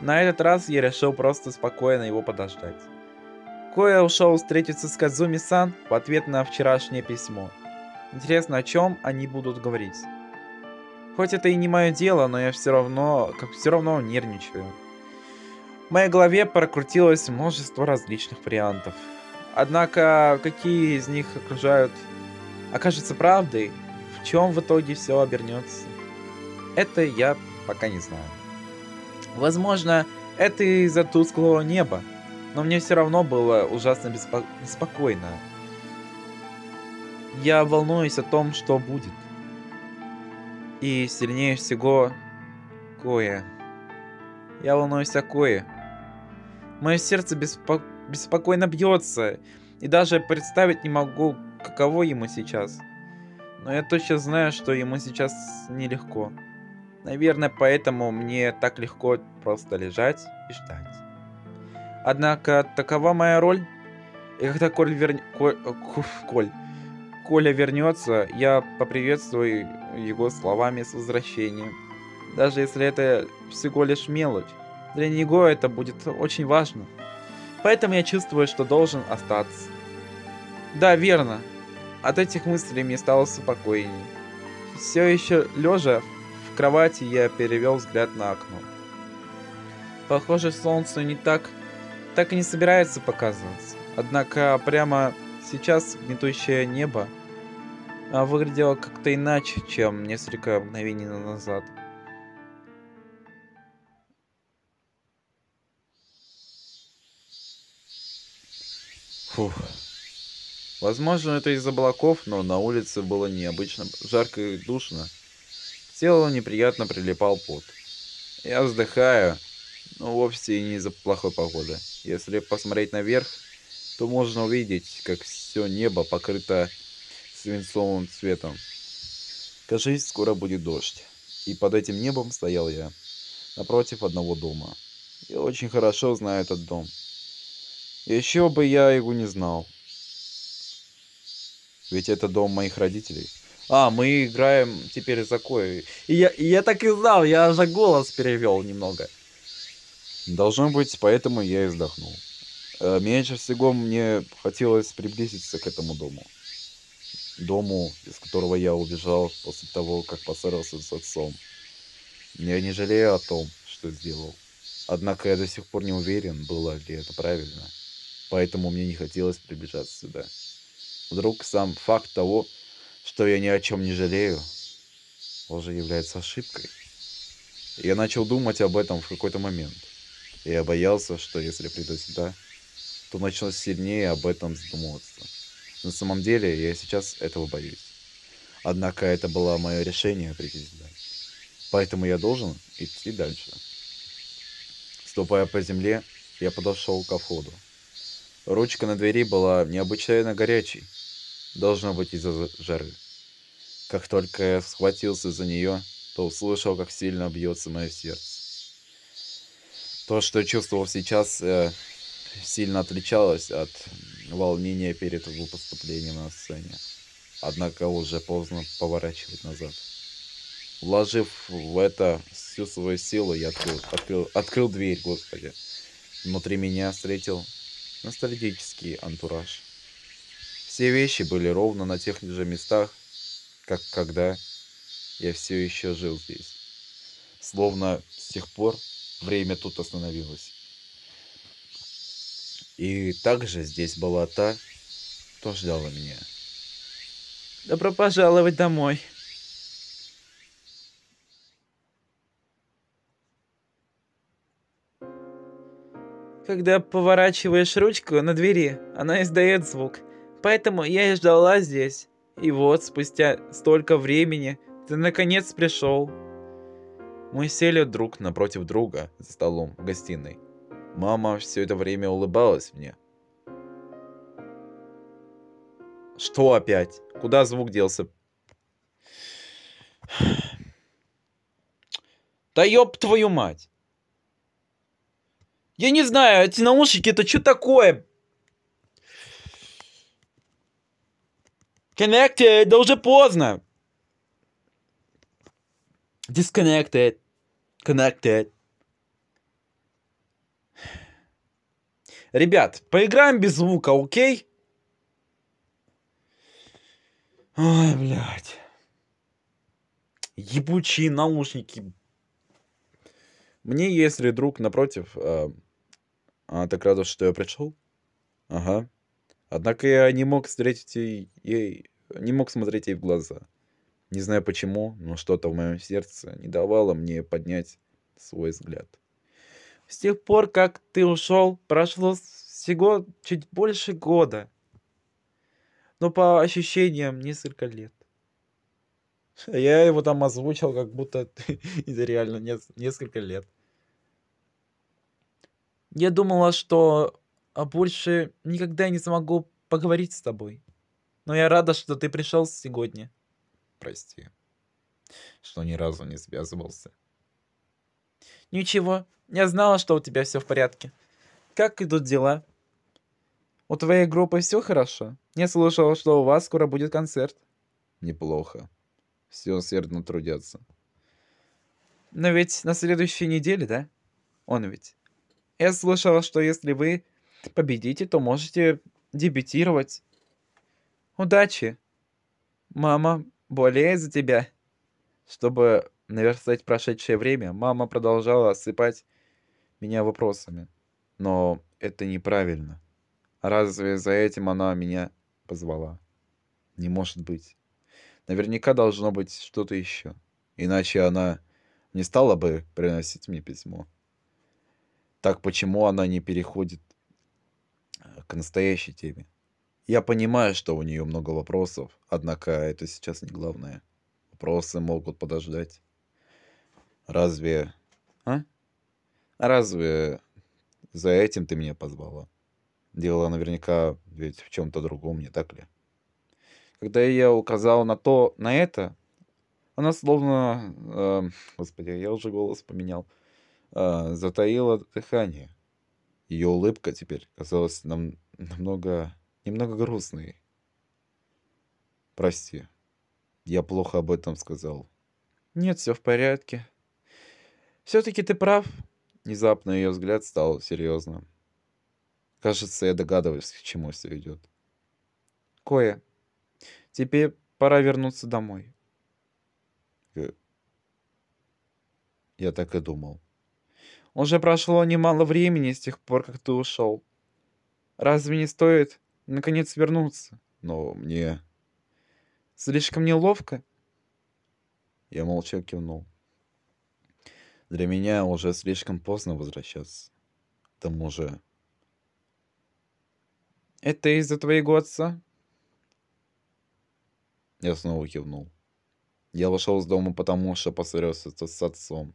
На этот раз я решил просто спокойно его подождать. Коя ушел встретиться с Казуми-сан в ответ на вчерашнее письмо – Интересно, о чем они будут говорить. Хоть это и не мое дело, но я все равно, как все равно нервничаю. В моей голове прокрутилось множество различных вариантов. Однако, какие из них окружают, окажется правдой, в чем в итоге все обернется, это я пока не знаю. Возможно, это из-за тусклого неба, но мне все равно было ужасно беспо... беспокойно. Я волнуюсь о том, что будет. И сильнее всего Кое. Я волнуюсь о Кое. Мое сердце беспо... беспокойно бьется. И даже представить не могу, каково ему сейчас. Но я точно знаю, что ему сейчас нелегко. Наверное, поэтому мне так легко просто лежать и ждать. Однако, такова моя роль. И когда Коль вернет... Коль... Э, Коль... Коля вернется, я поприветствую его словами с возвращением. Даже если это всего лишь мелочь, для него это будет очень важно. Поэтому я чувствую, что должен остаться. Да, верно. От этих мыслей мне стало спокойнее. Все еще лежа в кровати, я перевел взгляд на окно. Похоже, солнце не так, так и не собирается показываться. Однако прямо Сейчас гнетущее небо а выглядело как-то иначе, чем несколько мгновений назад. Фух. Возможно, это из облаков, но на улице было необычно жарко и душно. К телу неприятно прилипал пот. Я вздыхаю, но вовсе и не из-за плохой погоды. Если посмотреть наверх, то можно увидеть, как все небо покрыто свинцовым цветом. Кажись, скоро будет дождь. И под этим небом стоял я, напротив одного дома. Я очень хорошо знаю этот дом. Еще бы я его не знал. Ведь это дом моих родителей. А, мы играем теперь за кое. И я, и я так и знал, я же голос перевел немного. Должно быть, поэтому я и вздохнул. Э, меньше всего мне хотелось приблизиться к этому дому. Дому, из которого я убежал после того, как поссорился с отцом. Я не жалею о том, что сделал. Однако я до сих пор не уверен, было ли это правильно. Поэтому мне не хотелось приближаться сюда. Вдруг сам факт того, что я ни о чем не жалею, уже является ошибкой. Я начал думать об этом в какой-то момент. Я боялся, что если приду сюда, то начал сильнее об этом задумываться. На самом деле, я сейчас этого боюсь. Однако это было мое решение прийти Поэтому я должен идти дальше. Ступая по земле, я подошел ко входу. Ручка на двери была необычайно горячей. Должно быть из-за жары. Как только я схватился за нее, то услышал, как сильно бьется мое сердце. То, что я чувствовал сейчас, э, сильно отличалась от волнения перед его поступлением на сцене. Однако уже поздно поворачивать назад. Вложив в это всю свою силу, я открыл, открыл, открыл дверь, господи. Внутри меня встретил ностальгический антураж. Все вещи были ровно на тех же местах, как когда я все еще жил здесь. Словно с тех пор время тут остановилось. И также здесь была та, кто ждала меня. Добро пожаловать домой. Когда поворачиваешь ручку на двери, она издает звук. Поэтому я и ждала здесь. И вот, спустя столько времени, ты наконец пришел. Мы сели друг напротив друга за столом в гостиной. Мама все это время улыбалась мне. Что опять? Куда звук делся? Да ёб твою мать! Я не знаю, эти наушники, это что такое? Connected, да уже поздно. Disconnected. Connected. Ребят, поиграем без звука, окей? Ой, блядь. Ебучие наушники. Мне если друг напротив, э, она так рада, что я пришел. Ага. Однако я не мог встретить ей, ей, не мог смотреть ей в глаза. Не знаю почему, но что-то в моем сердце не давало мне поднять свой взгляд. С тех пор, как ты ушел, прошло всего чуть больше года. Но по ощущениям несколько лет. А я его там озвучил, как будто это реально несколько лет. Я думала, что а, больше никогда не смогу поговорить с тобой. Но я рада, что ты пришел сегодня. Прости, что ни разу не связывался. Ничего, я знала, что у тебя все в порядке. Как идут дела? У твоей группы все хорошо? Не слышала, что у вас скоро будет концерт. Неплохо. Все усердно трудятся. Но ведь на следующей неделе, да? Он ведь. Я слышала, что если вы победите, то можете дебютировать. Удачи. Мама болеет за тебя, чтобы наверстать прошедшее время, мама продолжала осыпать меня вопросами. Но это неправильно. Разве за этим она меня позвала? Не может быть. Наверняка должно быть что-то еще. Иначе она не стала бы приносить мне письмо. Так почему она не переходит э, к настоящей теме? Я понимаю, что у нее много вопросов, однако это сейчас не главное. Вопросы могут подождать. Разве... А? Разве за этим ты меня позвала? Дело наверняка ведь в чем-то другом, не так ли? Когда я указал на то, на это, она словно... Э, господи, я уже голос поменял. Э, затаила дыхание. Ее улыбка теперь казалась нам намного... немного грустной. Прости, я плохо об этом сказал. Нет, все в порядке. Все-таки ты прав. Внезапно ее взгляд стал серьезным. Кажется, я догадываюсь, к чему все идет. Кое, тебе пора вернуться домой. Э, я так и думал. Уже прошло немало времени с тех пор, как ты ушел. Разве не стоит, наконец, вернуться? Но мне... Слишком неловко? Я молча кивнул. Для меня уже слишком поздно возвращаться. К тому же... Это из-за твоего отца? Я снова кивнул. Я вошел из дома потому, что поссорился с отцом.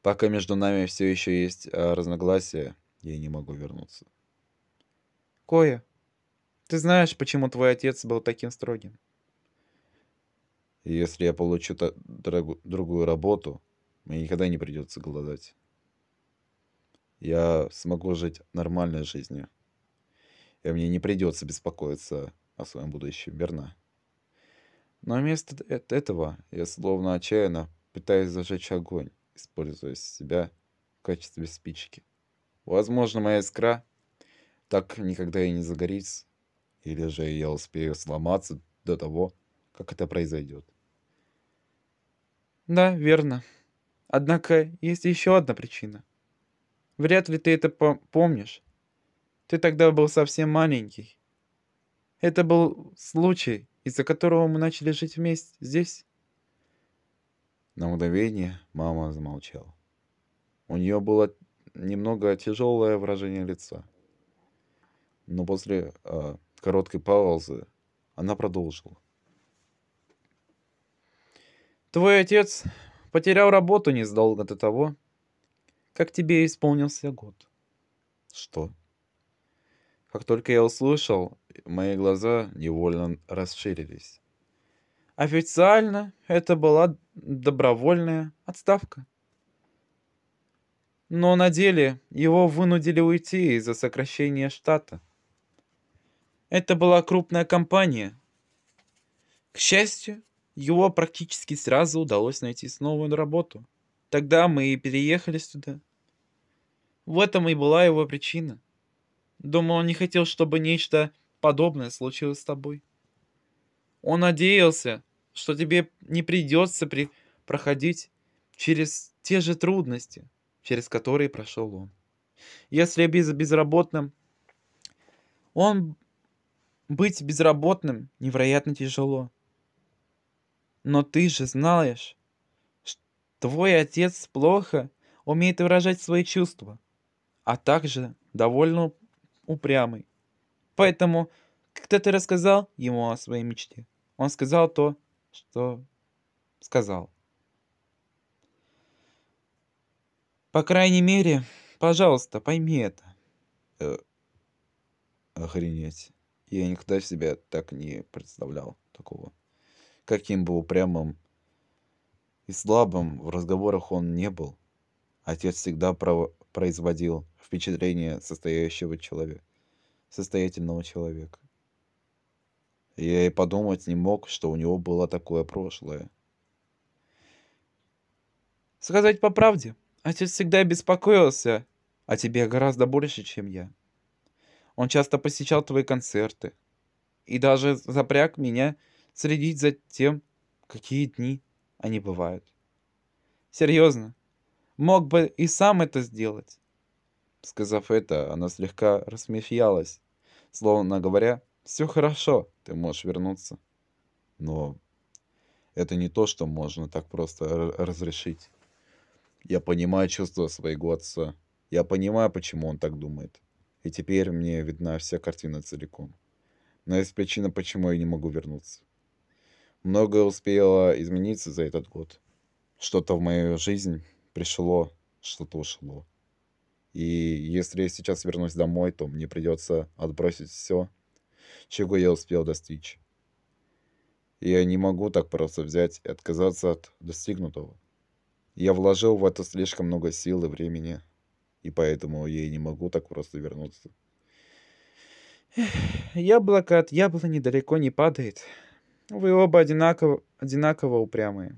Пока между нами все еще есть а, разногласия, я не могу вернуться. Коя, ты знаешь, почему твой отец был таким строгим? Если я получу другую работу, мне никогда не придется голодать. Я смогу жить нормальной жизнью. И мне не придется беспокоиться о своем будущем, верно? Но вместо э, этого я словно отчаянно пытаюсь зажечь огонь, используя себя в качестве спички. Возможно, моя искра так никогда и не загорится. Или же я успею сломаться до того, как это произойдет. Да, верно. Однако есть еще одна причина. Вряд ли ты это помнишь. Ты тогда был совсем маленький. Это был случай, из-за которого мы начали жить вместе здесь. На мгновение мама замолчала. У нее было немного тяжелое выражение лица. Но после э, короткой паузы она продолжила. Твой отец Потерял работу незадолго до того, как тебе исполнился год. Что? Как только я услышал, мои глаза невольно расширились. Официально это была добровольная отставка. Но на деле его вынудили уйти из-за сокращения штата. Это была крупная компания. К счастью, его практически сразу удалось найти новую работу. Тогда мы и переехали сюда. В этом и была его причина. Думаю, он не хотел, чтобы нечто подобное случилось с тобой. Он надеялся, что тебе не придется при... проходить через те же трудности, через которые прошел он. Если без... безработным... Он... Быть безработным невероятно тяжело. Но ты же знаешь, что твой отец плохо умеет выражать свои чувства, а также довольно упрямый. Поэтому, когда ты рассказал ему о своей мечте, он сказал то, что сказал. По крайней мере, пожалуйста, пойми это. Э, охренеть. Я никогда себя так не представлял такого каким бы упрямым и слабым в разговорах он не был, отец всегда про производил впечатление состоящего человека, состоятельного человека. Я и подумать не мог, что у него было такое прошлое. Сказать по правде, отец всегда беспокоился о тебе гораздо больше, чем я. Он часто посещал твои концерты и даже запряг меня следить за тем, какие дни они бывают. Серьезно, мог бы и сам это сделать. Сказав это, она слегка рассмеялась, словно говоря, все хорошо, ты можешь вернуться. Но это не то, что можно так просто разрешить. Я понимаю чувства своего отца. Я понимаю, почему он так думает. И теперь мне видна вся картина целиком. Но есть причина, почему я не могу вернуться. Многое успело измениться за этот год. Что-то в мою жизнь пришло, что-то ушло. И если я сейчас вернусь домой, то мне придется отбросить все, чего я успел достичь. И я не могу так просто взять и отказаться от достигнутого. Я вложил в это слишком много сил и времени, и поэтому я не могу так просто вернуться. Яблоко от яблони далеко не падает. Ну, вы оба одинаково, одинаково упрямые.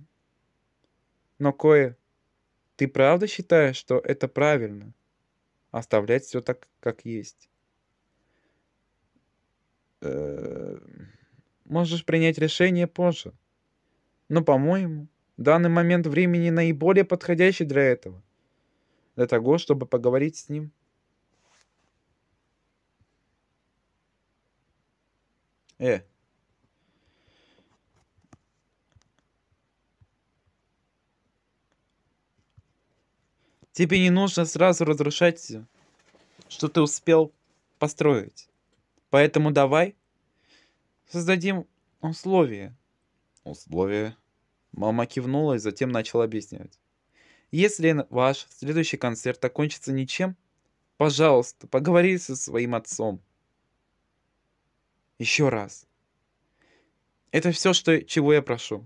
Но, Кое, ты правда считаешь, что это правильно? Оставлять все так, как есть. Э -э можешь принять решение позже. Но, по-моему, данный момент времени наиболее подходящий для этого. Для того, чтобы поговорить с ним. Э, Тебе не нужно сразу разрушать все, что ты успел построить. Поэтому давай создадим условия. Условия? Мама кивнула и затем начала объяснять. Если ваш следующий концерт окончится ничем, пожалуйста, поговори со своим отцом. Еще раз. Это все, что, чего я прошу.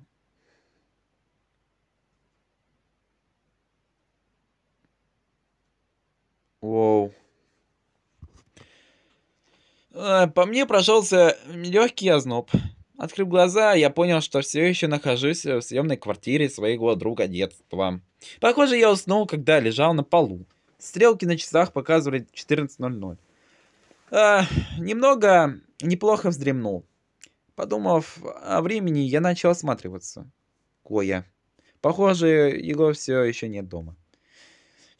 Э, по мне прошелся легкий озноб. Открыв глаза, я понял, что все еще нахожусь э, в съемной квартире своего друга детства. Похоже, я уснул, когда лежал на полу. Стрелки на часах показывали 14.00. А, э, немного неплохо вздремнул. Подумав о времени, я начал осматриваться. Коя. Похоже, его все еще нет дома.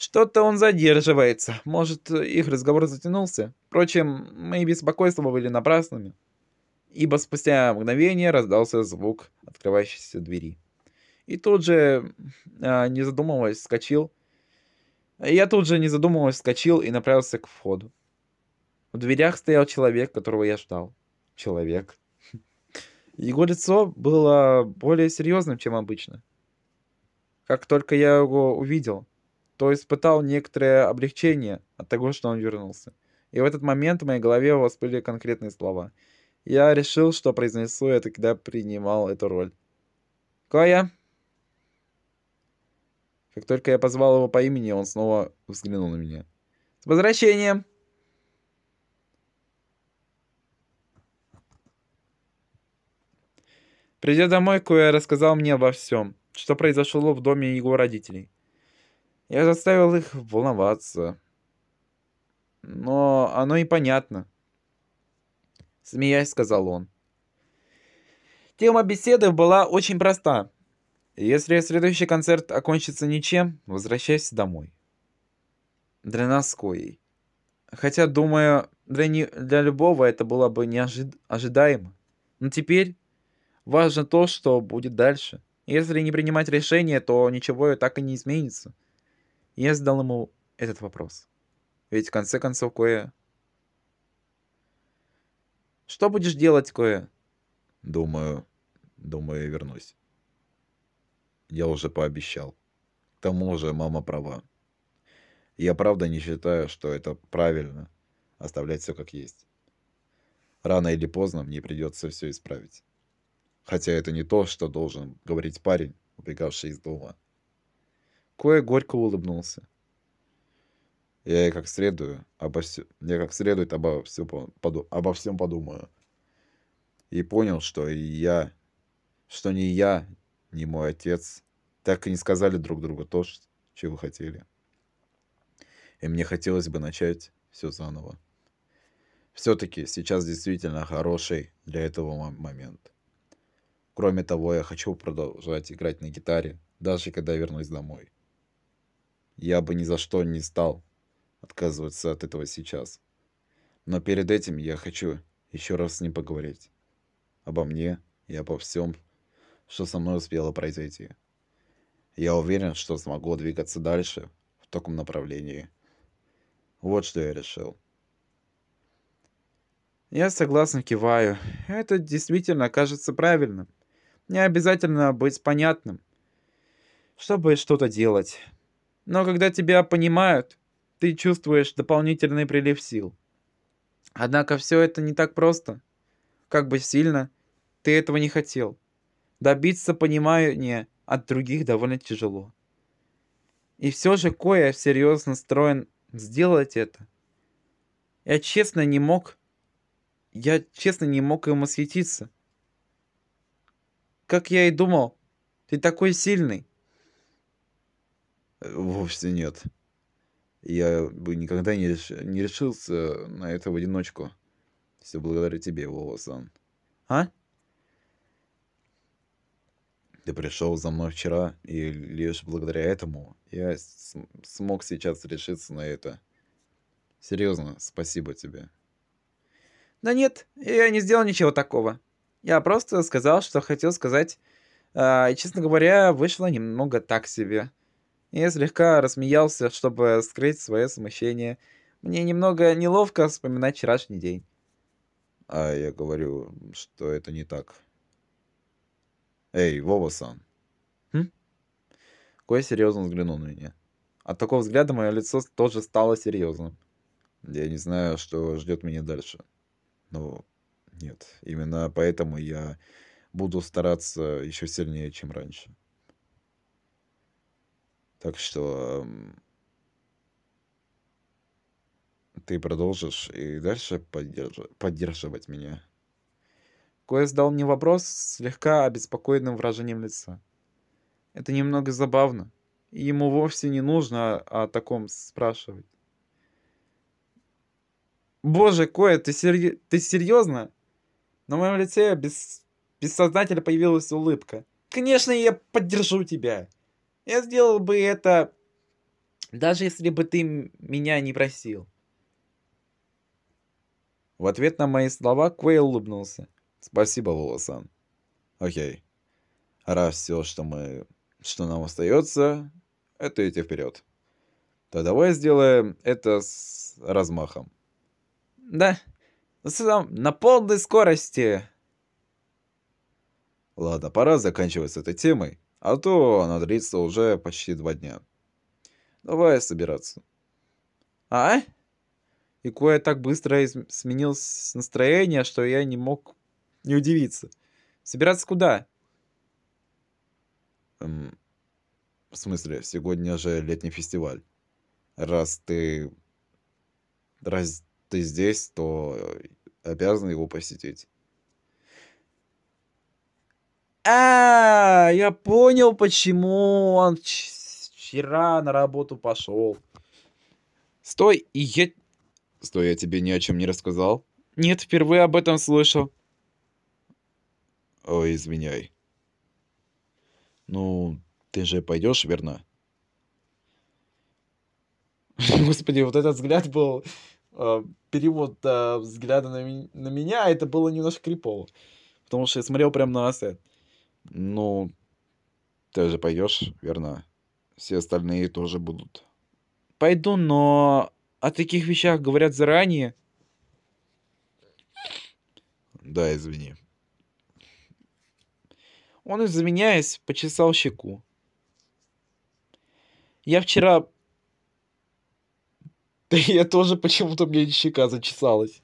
Что-то он задерживается. Может, их разговор затянулся. Впрочем, мои беспокойства были напрасными. Ибо спустя мгновение раздался звук открывающейся двери. И тут же, а, не задумываясь, вскочил. Я тут же, не задумываясь, вскочил и направился к входу. В дверях стоял человек, которого я ждал. Человек. Его лицо было более серьезным, чем обычно. Как только я его увидел, то испытал некоторое облегчение от того, что он вернулся. И в этот момент в моей голове всплыли конкретные слова. Я решил, что произнесу это, когда принимал эту роль. «Коя!» Как только я позвал его по имени, он снова взглянул на меня. «С возвращением!» Придя домой, Куэ рассказал мне обо всем, что произошло в доме его родителей. Я заставил их волноваться. Но оно и понятно. Смеясь, сказал он. Тема беседы была очень проста. Если следующий концерт окончится ничем, возвращайся домой. Для нас с Коей. Хотя, думаю, для, не... для любого это было бы неожидаемо. Неожи... Но теперь важно то, что будет дальше. Если не принимать решение, то ничего так и не изменится я задал ему этот вопрос. Ведь в конце концов Кое... Что будешь делать, Кое? Думаю, думаю, я вернусь. Я уже пообещал. К тому же мама права. Я правда не считаю, что это правильно оставлять все как есть. Рано или поздно мне придется все исправить. Хотя это не то, что должен говорить парень, убегавший из дома – Кое горько улыбнулся. Я ей как следую обо все... я как следует обо, все поду... обо всем подумаю. И понял, что и я, что ни я, ни мой отец так и не сказали друг другу то, чего хотели. И мне хотелось бы начать все заново. Все-таки сейчас действительно хороший для этого момент. Кроме того, я хочу продолжать играть на гитаре, даже когда вернусь домой я бы ни за что не стал отказываться от этого сейчас. Но перед этим я хочу еще раз с ним поговорить. Обо мне и обо всем, что со мной успело произойти. Я уверен, что смогу двигаться дальше в таком направлении. Вот что я решил. Я согласно киваю. Это действительно кажется правильным. Не обязательно быть понятным, чтобы что-то делать. Но когда тебя понимают, ты чувствуешь дополнительный прилив сил. Однако все это не так просто. Как бы сильно ты этого не хотел. Добиться понимания от других довольно тяжело. И все же Коя серьезно настроен сделать это. Я честно не мог... Я честно не мог ему светиться. Как я и думал, ты такой сильный. Э, вовсе нет. Я бы никогда не, реш... не решился на это в одиночку. Все благодаря тебе, Вова-сан. А? Ты пришел за мной вчера, и лишь благодаря этому я смог сейчас решиться на это. Серьезно, спасибо тебе. Да нет, я не сделал ничего такого. Я просто сказал, что хотел сказать. Э, и, честно говоря, вышло немного так себе. Я слегка рассмеялся, чтобы скрыть свое смущение. Мне немного неловко вспоминать вчерашний день. А я говорю, что это не так. Эй, Вова-сан. Хм? Кой серьезно взглянул на меня. От такого взгляда мое лицо тоже стало серьезным. Я не знаю, что ждет меня дальше. Но ну, нет, именно поэтому я буду стараться еще сильнее, чем раньше. Так что ты продолжишь и дальше поддерж... поддерживать меня. Кое задал мне вопрос с слегка обеспокоенным выражением лица. Это немного забавно. ему вовсе не нужно о, таком спрашивать. Боже, Кое, ты, серь... ты серьезно? На моем лице без... бессознательно появилась улыбка. Конечно, я поддержу тебя. Я сделал бы это, даже если бы ты меня не просил. В ответ на мои слова Квей улыбнулся. Спасибо, Волосан. Окей. Раз все, что мы... что нам остается, это идти вперед. То давай сделаем это с размахом. Да. Э, на полной скорости. Ладно, пора заканчивать с этой темой. А то она длится уже почти два дня. Давай собираться. А? И кое так быстро сменилось настроение, что я не мог не удивиться. Собираться куда? Эм, в смысле, сегодня же летний фестиваль. Раз ты... Раз ты здесь, то э, обязан его посетить. А, я понял, почему он вчера на работу пошел. Стой, и я... Стой, я тебе ни о чем не рассказал? Нет, впервые об этом слышал. Ой, извиняй. Ну, ты же пойдешь, верно? Господи, вот этот взгляд был... А, перевод э, взгляда на, на меня, это было немножко крипово. Потому что я смотрел прям на Асет. Ну, ты же пойдешь, верно? Все остальные тоже будут. Пойду, но о таких вещах говорят заранее. Да, извини. Он, извиняясь, почесал щеку. Я вчера... Да я тоже почему-то мне щека зачесалась.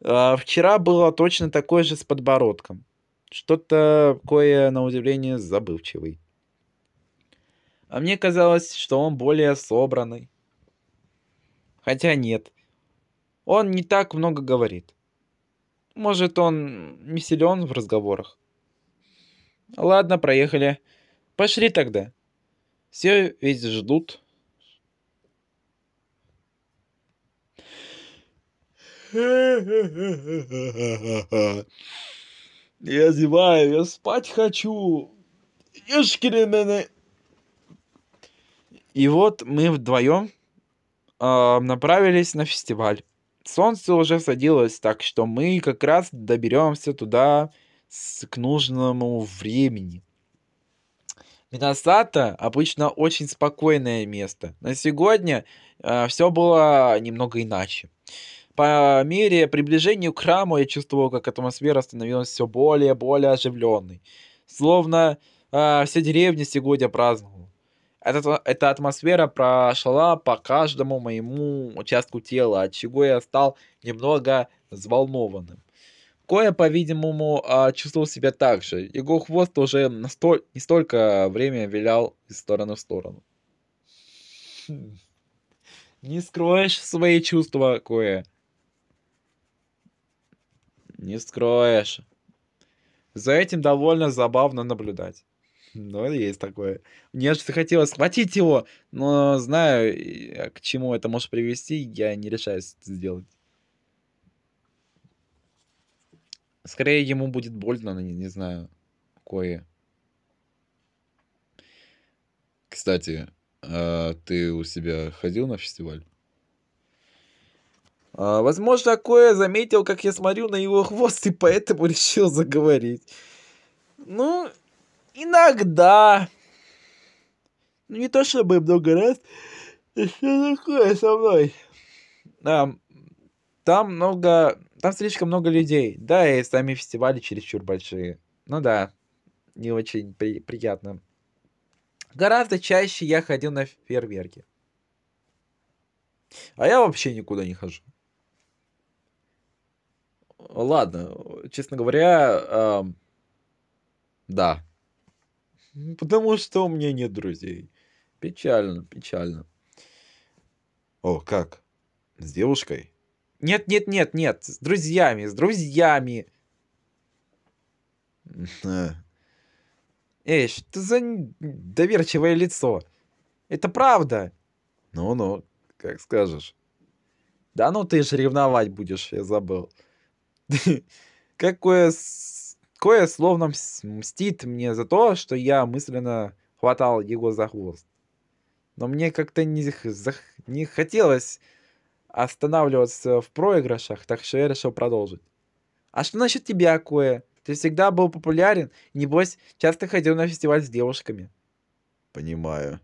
А, вчера было точно такое же с подбородком. Что-то кое, на удивление, забывчивый. А мне казалось, что он более собранный. Хотя нет. Он не так много говорит. Может, он не силен в разговорах. Ладно, проехали. Пошли тогда. Все ведь ждут. Ha ha ha ha ha ha я зеваю, я спать хочу. Ешкины. И вот мы вдвоем э, а, направились на фестиваль. Солнце уже садилось, так что мы как раз доберемся туда с, к нужному времени. Миносата обычно очень спокойное место. но сегодня э, а, все было немного иначе. Э, по мере приближения к храму я чувствовал, как атмосфера становилась все более и более оживленной. Словно э, а, вся деревня сегодня праздновала. Эта, эта атмосфера прошла по каждому моему участку тела, от чего я стал немного взволнованным. Коя, по-видимому, а, чувствовал себя так же. Его хвост уже настоль... не столько время вилял из стороны в сторону. Хм. Не скрываешь свои чувства, Коя. Не скроешь. За этим довольно забавно наблюдать. Ну, есть такое. Мне же хотелось схватить его, но знаю, э, к чему это может привести, я не решаюсь это сделать. Скорее, ему будет больно, но не, не знаю, кое. Кстати, а ты у себя ходил на фестиваль? А, возможно, Акоя заметил, как я смотрю на его хвост, и поэтому решил заговорить. Ну, иногда. Ну, не то чтобы много раз. Что такое со мной? А, там много... Там слишком много людей. Да, и сами фестивали чересчур большие. Ну да, не очень при приятно. Гораздо чаще я ходил на фейерверки. А я вообще никуда не хожу ладно, честно говоря, э, да. Потому что у меня нет друзей. Печально, печально. О, как? С девушкой? Нет, нет, нет, нет, с друзьями, с друзьями. Эй, что за доверчивое лицо? Это правда. Ну-ну, как скажешь. Да ну ты же ревновать будешь, я забыл. Как кое, словно мстит мне за то, что я мысленно хватал его за хвост. Но мне как-то не, не хотелось останавливаться в проигрышах, так что я решил продолжить. А что насчет тебя, Кое? Ты всегда был популярен, небось, часто ходил на фестиваль с девушками. Понимаю.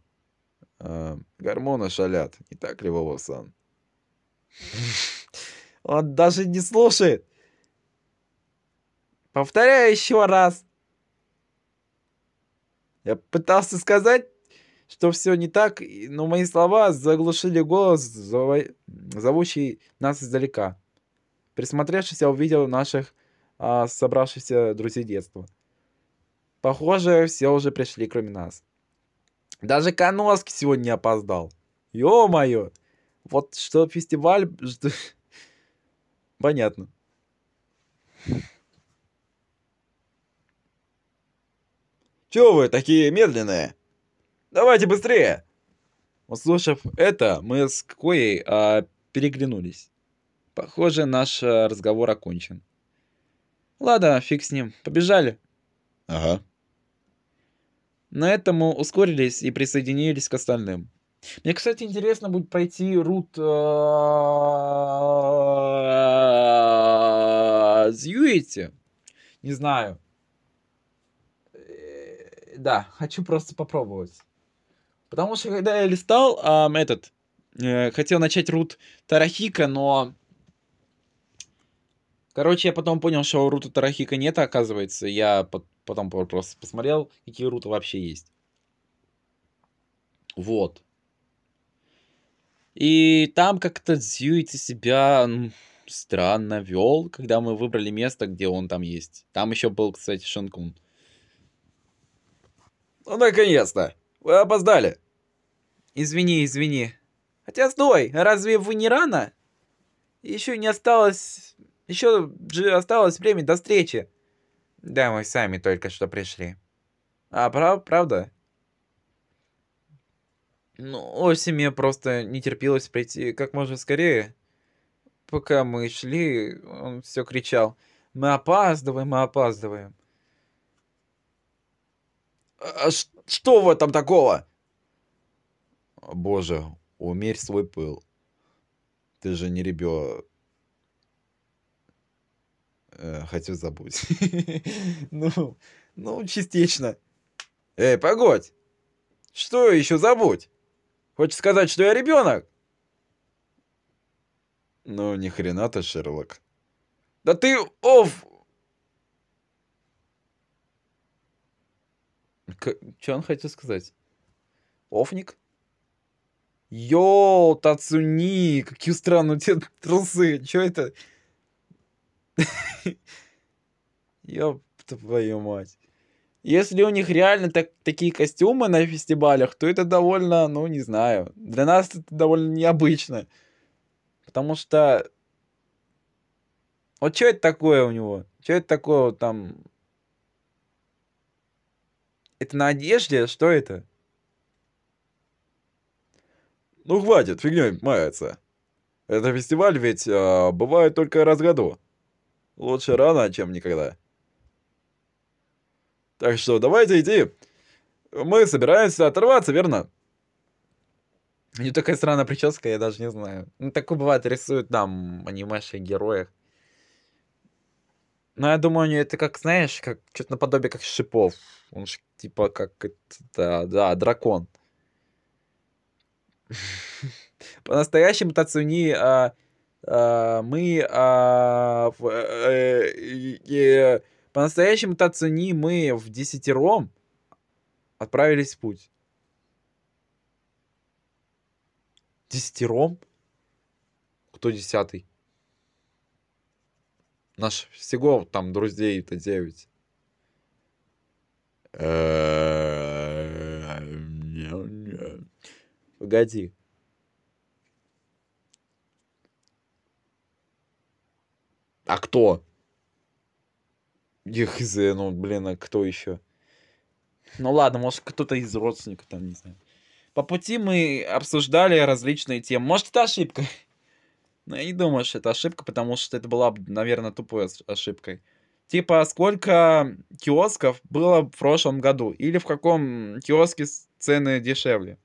А, гормоны шалят, не так ли, вова Он даже не слушает. Повторяю еще раз. Я пытался сказать, что все не так, но мои слова заглушили голос, зовущий нас издалека. Присмотревшись, я увидел наших а, собравшихся друзей детства. Похоже, все уже пришли, кроме нас. Даже Коноски сегодня не опоздал. Ё-моё! Вот что фестиваль... Понятно. Чего вы такие медленные? Давайте быстрее!» Услышав это, мы с Коей а, переглянулись. Похоже, наш а, разговор окончен. Ладно, фиг с ним. Побежали. Ага. На этом мы ускорились и присоединились к остальным. Мне, кстати, интересно будет пройти рут Зьюити. А, Не знаю да, хочу просто попробовать. Потому что когда я листал эм, этот, э, хотел начать рут Тарахика, но... Короче, я потом понял, что рута Тарахика нет, оказывается. Я потом просто посмотрел, какие руты вообще есть. Вот. И там как-то Дзюити себя странно вел, когда мы выбрали место, где он там есть. Там еще был, кстати, Шинкун. Ну, наконец-то! Вы опоздали!» «Извини, извини. Хотя, стой, разве вы не рано? Еще не осталось... Еще же осталось время до встречи!» «Да, мы сами только что пришли». «А, прав правда?» Ну, Оси мне просто не терпелось прийти как можно скорее. Пока мы шли, он все кричал. Мы опаздываем, мы опаздываем. А что в этом такого? Боже, умерь свой пыл. Ты же не ребё... Э, хотел забыть. ну, ну, частично. Эй, погодь! Что еще забудь? Хочешь сказать, что я ребенок? Ну, ни хрена ты, Шерлок. Да ты, оф, К... Что он хотел сказать? Офник? Йоу, Тацуни, какие странные у тебя трусы, что это? Ёб твою мать. Если у них реально так, такие костюмы на фестивалях, то это довольно, ну, не знаю. Для нас это довольно необычно. Потому что... Вот что это такое у него? Что это такое там это на одежде? Что это? Ну хватит, фигней мается. Это фестиваль ведь э, бывает только раз в году. Лучше рано, чем никогда. Так что давайте идти. Мы собираемся оторваться, верно? У такая странная прическа, я даже не знаю. Ну, такую бывает, рисуют там анимеши героях. Ну, я думаю, это как, знаешь, как что-то наподобие как шипов. Он же типа как это, да, дракон. По-настоящему Тацуни а, а, мы а, в, э, э, по-настоящему Тацуни мы в десятером отправились в путь. Десятером? Кто десятый? Наш всего там друзей-то 9. Погоди. А кто? Их ну, блин, а кто еще? Ну ладно, может кто-то из родственников там, не знаю. По пути мы обсуждали различные темы. Может, это ошибка. Ну я не думаю, что это ошибка, потому что это была, наверное, тупой ошибкой. Типа, сколько киосков было в прошлом году? Или в каком киоске цены дешевле?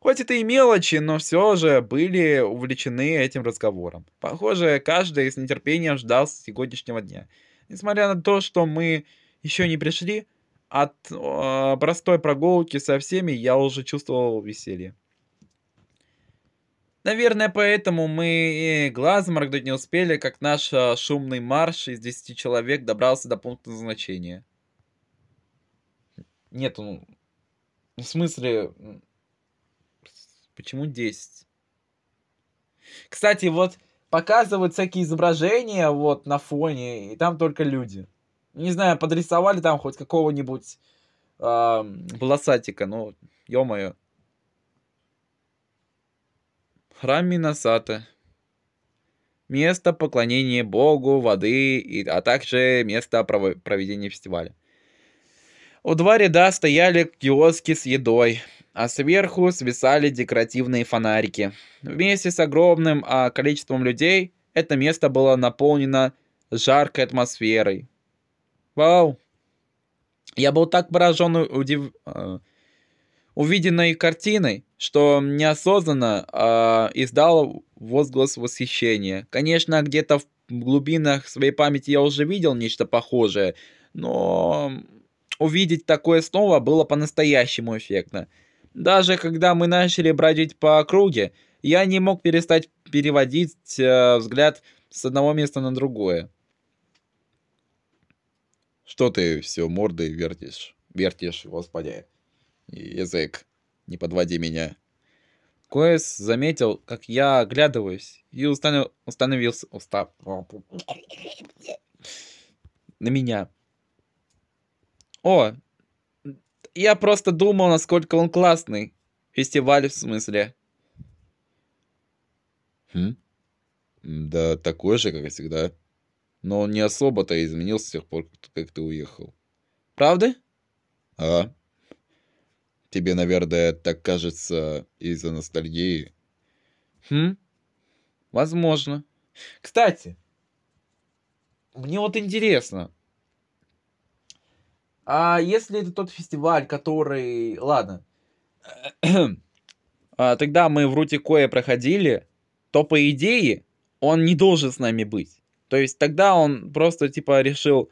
Хоть это и мелочи, но все же были увлечены этим разговором. Похоже, каждый с нетерпением ждал сегодняшнего дня. Несмотря на то, что мы еще не пришли, от э, простой прогулки со всеми я уже чувствовал веселье. Наверное, поэтому мы и глазом моргнуть не успели, как наш а, шумный марш из 10 человек добрался до пункта назначения. Нет, ну... В смысле... Почему 10? Кстати, вот показывают всякие изображения вот на фоне, и там только люди. Не знаю, подрисовали там хоть какого-нибудь... Э... Волосатика, ну, ё-моё. Храм Минасата. Место поклонения Богу, воды, и, а также место проведения фестиваля. У два ряда стояли киоски с едой, а сверху свисали декоративные фонарики. Вместе с огромным а, количеством людей это место было наполнено жаркой атмосферой. Вау! Я был так поражен удив... Э, увиденной картиной, что неосознанно э, издал возглас восхищения. Конечно, где-то в глубинах своей памяти я уже видел нечто похожее, но увидеть такое снова было по-настоящему эффектно. Даже когда мы начали бродить по округе, я не мог перестать переводить э, взгляд с одного места на другое. Что ты все мордой вертишь? Вертишь, господи. Язык не подводи меня. Коэс заметил, как я оглядываюсь, и установ... установился... Устав... На меня. О, я просто думал, насколько он классный. Фестиваль в смысле. Хм? Да, такой же, как и всегда. Но он не особо-то изменился с тех пор, как ты уехал. Правда? А. Тебе, наверное, так кажется из-за ностальгии. Хм? Возможно. Кстати, мне вот интересно. А если это тот фестиваль, который... Ладно. а, тогда мы в Рутикое проходили, то, по идее, он не должен с нами быть. То есть тогда он просто, типа, решил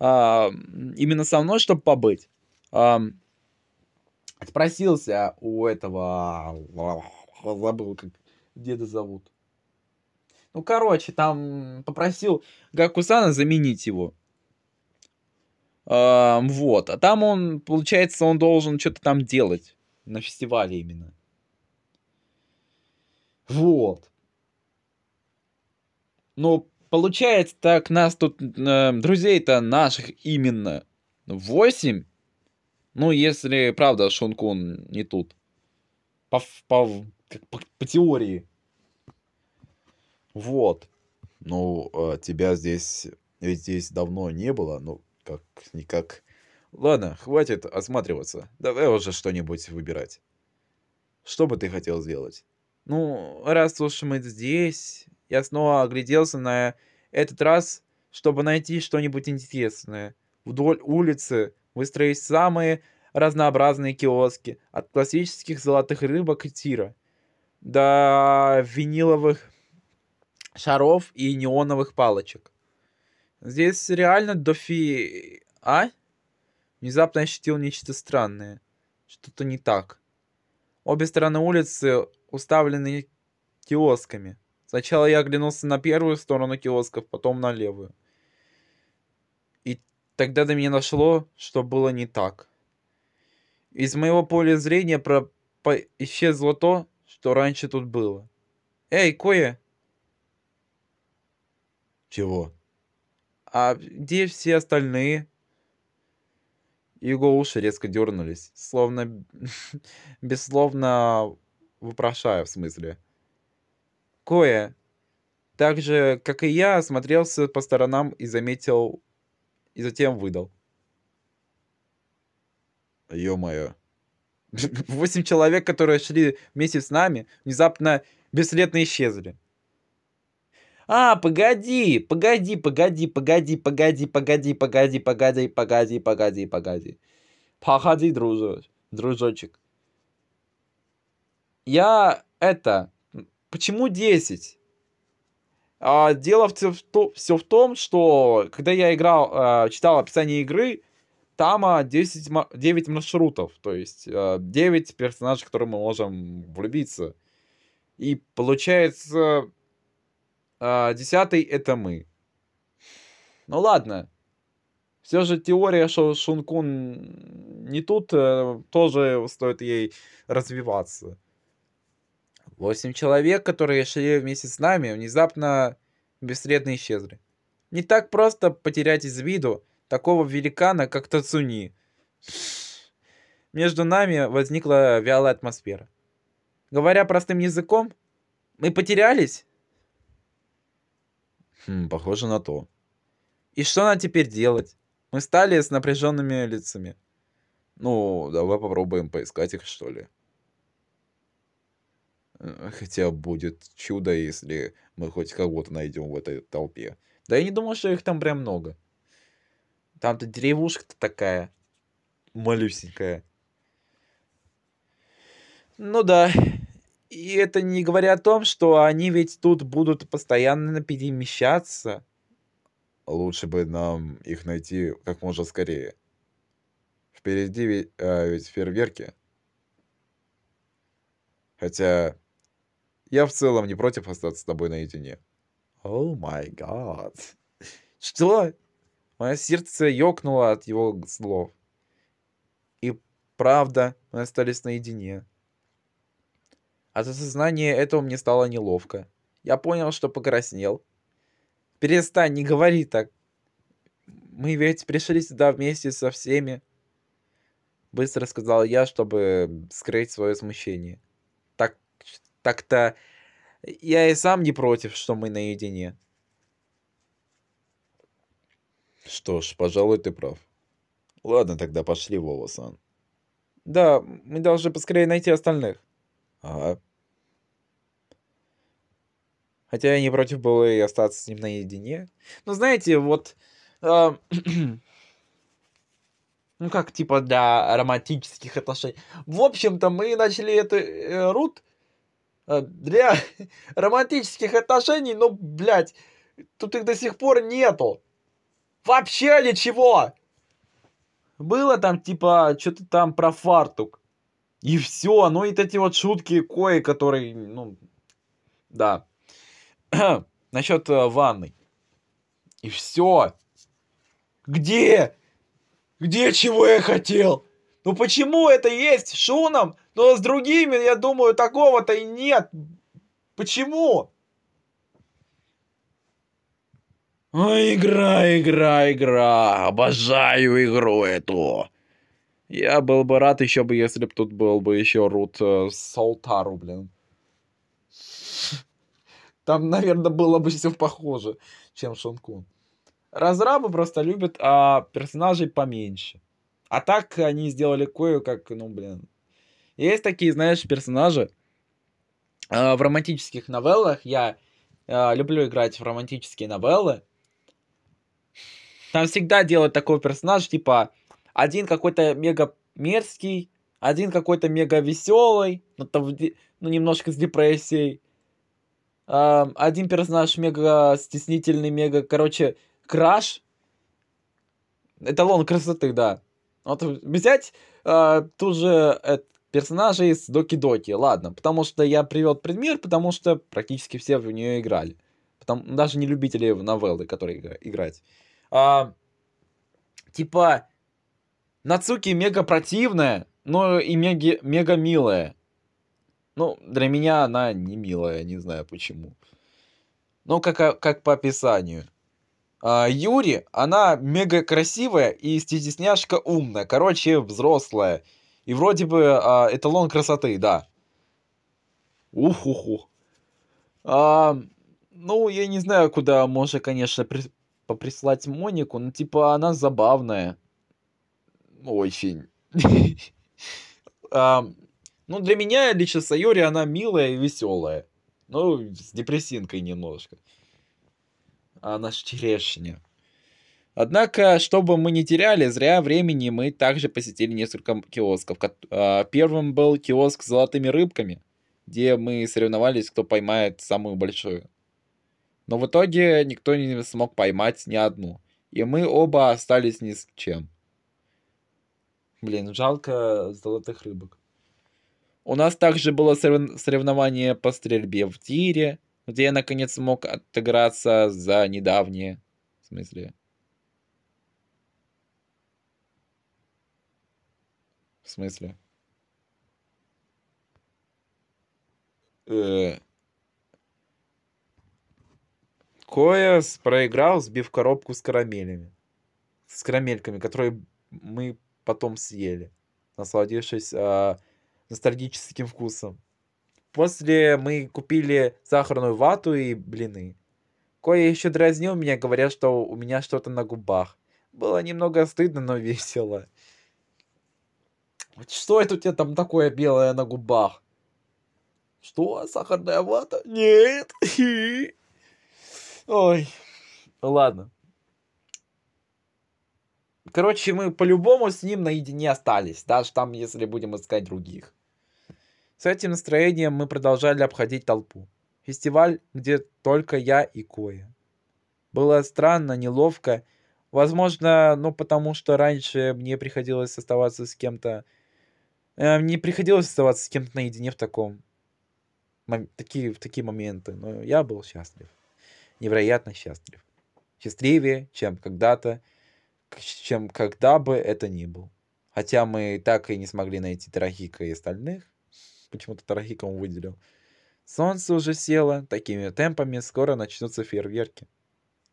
а, именно со мной, чтобы побыть. А, отпросился у этого... А, забыл, как деда зовут. Ну, короче, там попросил Гакусана заменить его. Эм, вот. А там он, получается, он должен что-то там делать. На фестивале именно. Вот. Ну, получается, так нас тут э, друзей-то наших именно 8. Ну, если, правда, Шон Кон не тут. По, по, по, по теории. Вот. Ну, э, тебя здесь... Ведь здесь давно не было, ну, как-никак... Ладно, хватит осматриваться. Давай уже что-нибудь выбирать. Что бы ты хотел сделать? Ну, раз уж мы здесь, я снова огляделся на этот раз, чтобы найти что-нибудь интересное. Вдоль улицы выстроились самые разнообразные киоски, от классических золотых рыбок и тира до виниловых шаров и неоновых палочек. Здесь реально дофи... А? Внезапно ощутил нечто странное. Что-то не так. Обе стороны улицы уставлены киосками. Сначала я оглянулся на первую сторону киосков, потом на левую тогда до меня дошло, что было не так. Из моего поля зрения про... по... исчезло то, что раньше тут было. Эй, Коя! Чего? А где все остальные? Его уши резко дернулись, словно... бессловно вопрошая в смысле. Коя, так же, как и я, осмотрелся по сторонам и заметил и затем выдал. Ё-моё. Восемь человек, которые шли вместе с нами, внезапно бесследно исчезли. А, погоди, погоди, погоди, погоди, погоди, погоди, погоди, погоди, погоди, погоди, погоди. Погоди, дружок, дружочек. Я это... Почему 10? А, дело в, в то, все в том, что когда я играл, а, читал описание игры, там а, 10, 9 маршрутов, то есть а, 9 персонажей, в которые мы можем влюбиться. И получается, а, 10 это мы. Ну ладно. Все же теория, что Шункун не тут, э, тоже стоит ей развиваться. Восемь человек, которые шли вместе с нами, внезапно бесследно исчезли. Не так просто потерять из виду такого великана, как Тацуни. Между нами возникла вялая атмосфера. Говоря простым языком, мы потерялись? Хм, похоже на то. И что нам теперь делать? Мы стали с напряженными лицами. Ну, давай попробуем поискать их, что ли. Э, хотя будет чудо, если мы хоть кого-то найдем в этой толпе. Да я не думал, что их там прям много. Там-то деревушка-то такая малюсенькая. Ну да. И это не говоря о том, что они ведь тут будут постоянно перемещаться. Лучше бы нам их найти как можно скорее. Впереди ведь, а, ведь фейерверки. Хотя я в целом не против остаться с тобой наедине. О май гад. Что? Мое сердце ёкнуло от его слов. И правда, мы остались наедине. От осознания этого мне стало неловко. Я понял, что покраснел. Перестань, не говори так. Мы ведь пришли сюда вместе со всеми. Быстро сказал я, чтобы скрыть свое смущение так-то я и сам не против, что мы наедине. Что ж, пожалуй, ты прав. Ладно, тогда пошли, Волосан. Да, мы должны поскорее найти остальных. Ага. Хотя я не против было и остаться с ним наедине. Но знаете, вот... Э, ну как, типа, для романтических отношений. В общем-то, мы начали эту Э, Рут Э, для романтических отношений, но, ну, блядь, тут их до сих пор нету. Вообще ничего! Было там, типа, что-то там про фартук. И все, ну и эти вот шутки кое, которые, ну, да. Насчет э, ванной. И все. Где? Где чего я хотел? Ну почему это есть Шуном, но с другими, я думаю, такого-то и нет. Почему? Ой, игра, игра, игра. Обожаю игру эту. Я был бы рад еще бы, если бы тут был бы еще рут э, Солтару, блин. Там, наверное, было бы все похоже, чем Шонкун. Разрабы просто любят а, персонажей поменьше. А так они сделали кое-как, ну, блин. Есть такие, знаешь, персонажи э, в романтических новеллах. Я э, люблю играть в романтические новеллы. Там всегда делают такого персонажа типа, один какой-то мега мерзкий, один какой-то мега веселый, ну, там, ну немножко с депрессией. Э, один персонаж мега стеснительный, мега, короче, краш. Эталон красоты, да. Вот а взять э, тут же э, персонажа из Доки Доки, ладно, потому что я привел пример, потому что практически все в нее играли. Потому, даже не любители новеллы, которые играть. А, типа, Нацуки мега противная, но и меги, мега милая. Ну, для меня она не милая, не знаю почему. Ну, как, как по описанию. А, Юри, она мега красивая и стесняшка умная. Короче, взрослая. И вроде бы а, эталон красоты, да. Уху-ху. А, ну, я не знаю, куда можно, конечно, при... поприслать Монику, но типа она забавная. Очень. А, ну, для меня лично Сайори, она милая и веселая. Ну, с депрессинкой немножко а, наши черешни. Однако, чтобы мы не теряли зря времени, мы также посетили несколько киосков. А, первым был киоск с золотыми рыбками, где мы соревновались, кто поймает самую большую. Но в итоге никто не смог поймать ни одну. И мы оба остались ни с чем. Блин, жалко золотых рыбок. У нас также было соревнование по стрельбе в тире, где я наконец мог отыграться за недавние. В смысле? В смысле? Э... Коэс проиграл, сбив коробку с карамелями. С карамельками, которые мы потом съели, насладившись э, ностальгическим вкусом. После мы купили сахарную вату и блины. кое еще дразнил меня, говоря, что у меня что-то на губах. Было немного стыдно, но весело. Что это у тебя там такое белое на губах? Что, сахарная вата? Нет. Ой. Ладно. Короче, мы по-любому с ним наедине остались, даже там, если будем искать других. С этим настроением мы продолжали обходить толпу. Фестиваль, где только я и Коя. Было странно, неловко. Возможно, ну потому что раньше мне приходилось оставаться с кем-то... Э, мне приходилось оставаться с кем-то наедине в таком... Мом... Такие, в такие моменты. Но я был счастлив. Невероятно счастлив. Счастливее, чем когда-то, чем когда бы это ни был. Хотя мы так и не смогли найти Тарахика и остальных почему-то Тарахиком выделил. Солнце уже село, такими темпами скоро начнутся фейерверки.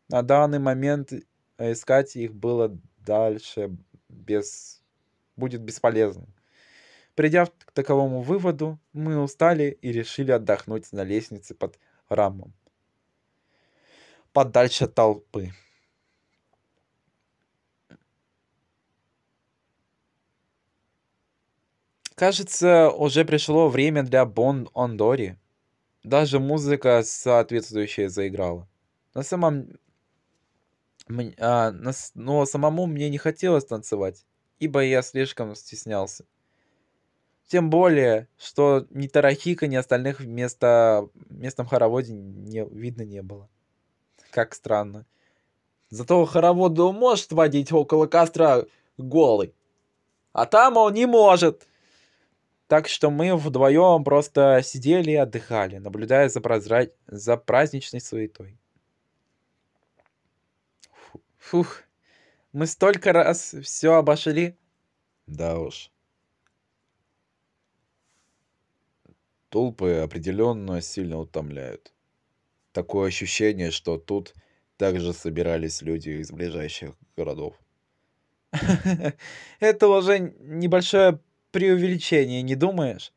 На данный момент э, искать их было дальше без... будет бесполезно. Придя к таковому выводу, мы устали и решили отдохнуть на лестнице под рамом. Подальше толпы. Кажется, уже пришло время для Бон Ондори. Даже музыка соответствующая заиграла. На самом... А, но самому мне не хотелось танцевать, ибо я слишком стеснялся. Тем более, что ни Тарахика, ни остальных вместо... в местном хороводе не... видно не было. Как странно. Зато хороводу может водить около костра голый. А там он не может. Так что мы вдвоем просто сидели и отдыхали, наблюдая за, прозра... за праздничной суетой. фух, мы столько раз все обошли. Да уж. Толпы определенно сильно утомляют. Такое ощущение, что тут также собирались люди из ближайших городов. Это уже небольшое преувеличение, не думаешь?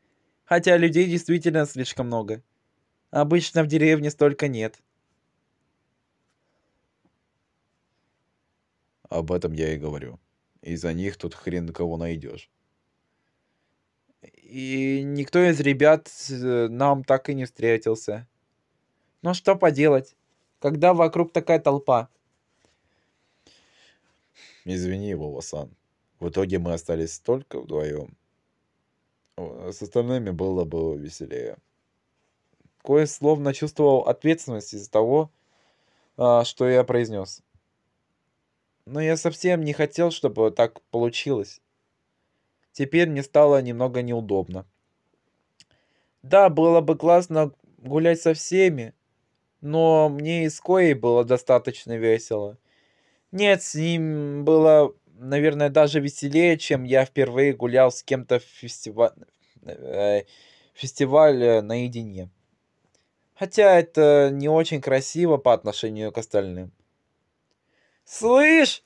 Хотя людей действительно слишком много. Обычно в деревне столько нет. Об этом я и говорю. Из-за них тут хрен кого найдешь. И никто из ребят э, нам так и не встретился. Но что поделать, когда вокруг такая толпа? Извини его, Васан. В итоге мы остались только вдвоем. С остальными было бы веселее. Кое словно чувствовал ответственность из-за того, а, что я произнес. Но я совсем не хотел, чтобы так получилось. Теперь мне стало немного неудобно. Да, было бы классно гулять со всеми, но мне и с Коей было достаточно весело. Нет, с ним было наверное, даже веселее, чем я впервые гулял с кем-то в фестива... э, фестиваль э, наедине. Хотя это не очень красиво по отношению к остальным. Слышь!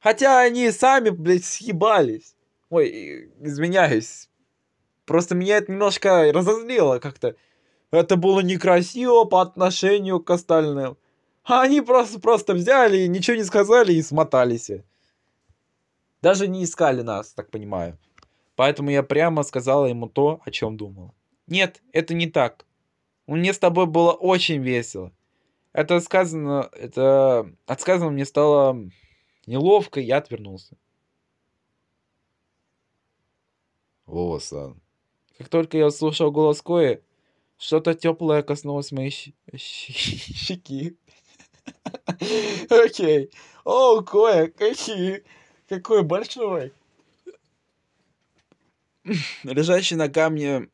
Хотя они сами, блядь, съебались. Ой, извиняюсь. Просто меня это немножко разозлило как-то. Это было некрасиво по отношению к остальным. А они просто, просто взяли, и ничего не сказали и смотались. Даже не искали нас, так понимаю. Поэтому я прямо сказала ему то, о чем думала. Нет, это не так. Мне с тобой было очень весело. Это сказано, это отсказано мне стало неловко, я отвернулся. Вова Сан. Как только я услышал голос Кои, что-то теплое коснулось моей щ... щ... щеки. Окей. О, Коя, какие какой большой? Лежащий на камне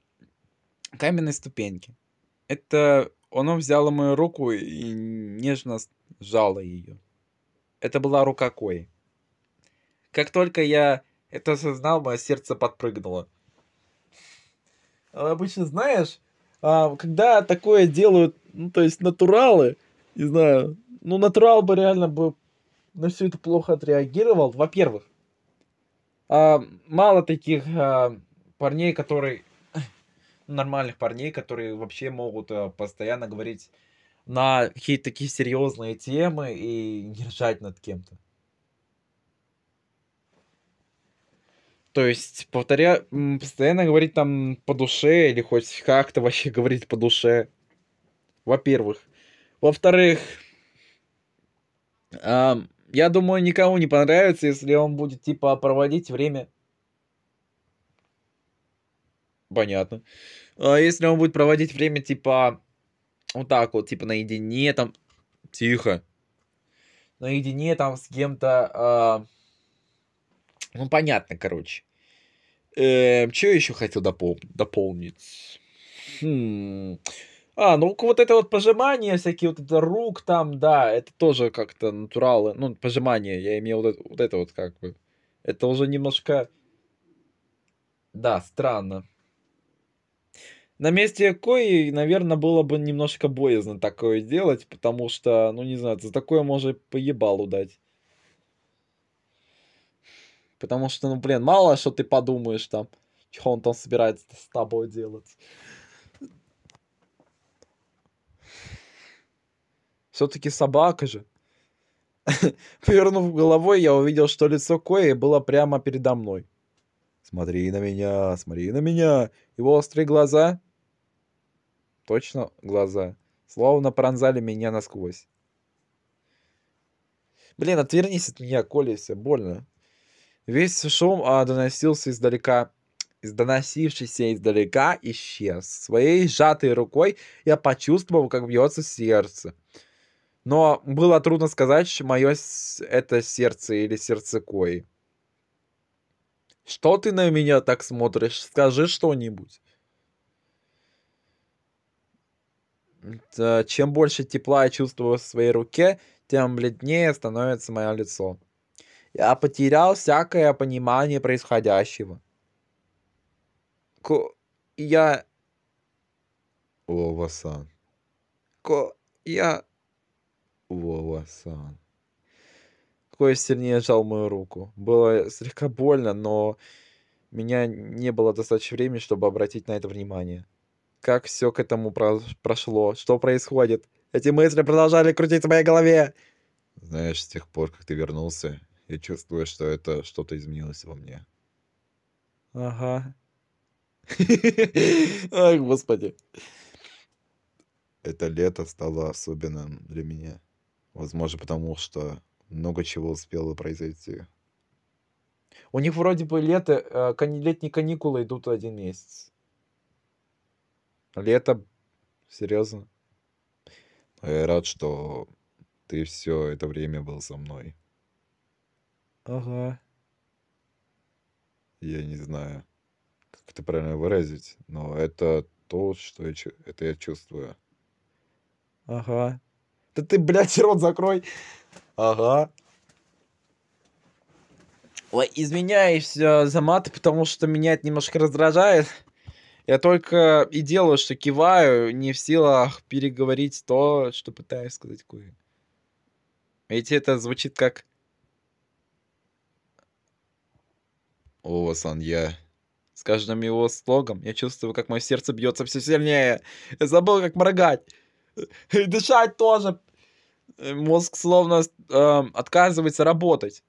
каменной ступеньки. Это оно взяло мою руку и нежно сжало ее. Это была рука Кои. Как только я это осознал, мое сердце подпрыгнуло. А обычно, знаешь, а, когда такое делают, ну, то есть натуралы, не знаю, ну, натурал бы реально бы на все это плохо отреагировал. Во-первых, а, мало таких а, парней, которые нормальных парней, которые вообще могут а, постоянно говорить на какие-то такие серьезные темы и не ржать над кем-то. То есть, повторя... постоянно говорить там по душе или хоть как-то вообще говорить по душе. Во-первых. Во-вторых, эм, я думаю, никому не понравится, если он будет, типа, проводить время. Понятно. А если он будет проводить время, типа, вот так вот, типа, наедине, там, тихо, наедине, там, с кем-то, э... ну, понятно, короче. Э, эм, что еще хотел допол... дополнить? Хм... А, ну вот это вот пожимание, всякие вот это рук там, да, это тоже как-то натуралы. Ну, пожимание, я имею вот это вот, это вот как бы. Это уже немножко... Да, странно. На месте Кои, наверное, было бы немножко боязно такое делать, потому что, ну не знаю, за такое можно поебалу дать. Потому что, ну блин, мало что ты подумаешь там, что он там собирается с тобой делать. все-таки собака же. Повернув головой, я увидел, что лицо Кои было прямо передо мной. «Смотри на меня, смотри на меня!» Его острые глаза... Точно глаза. Словно пронзали меня насквозь. Блин, отвернись от меня, Коля, все больно. Весь шум а, доносился издалека. Из доносившийся издалека исчез. Своей сжатой рукой я почувствовал, как бьется сердце. Но было трудно сказать, мое это сердце или сердце кой. Что ты на меня так смотришь? Скажи что-нибудь. Чем больше тепла я чувствую в своей руке, тем бледнее становится мое лицо. Я потерял всякое понимание происходящего. Ко... Я... О, Васан. Ко... Я... Вова-сан. Кое сильнее сжал мою руку. Было слегка больно, но меня не было достаточно времени, чтобы обратить на это внимание. Как все к этому про прошло? Что происходит? Эти мысли продолжали крутиться в моей голове. Знаешь, с тех пор, как ты вернулся, я чувствую, что это что-то изменилось во мне. Ага. Ах, господи. Это лето стало особенным для меня. Возможно, потому что много чего успело произойти. У них вроде бы лето, э, летние каникулы идут один месяц. Лето, серьезно. Ну, я рад, что ты все это время был со мной. Ага. Я не знаю, как это правильно выразить, но это то, что я, это я чувствую. Ага. Да ты, блядь, рот закрой. Ага. Ой, извиняюсь э, за маты, потому что меня это немножко раздражает. Я только и делаю, что киваю, не в силах переговорить то, что пытаюсь сказать Куи. Ведь это звучит как... О, Санья. С каждым его слогом я чувствую, как мое сердце бьется все сильнее. Я забыл, как моргать. И дышать тоже. Э, мозг словно э, отказывается работать.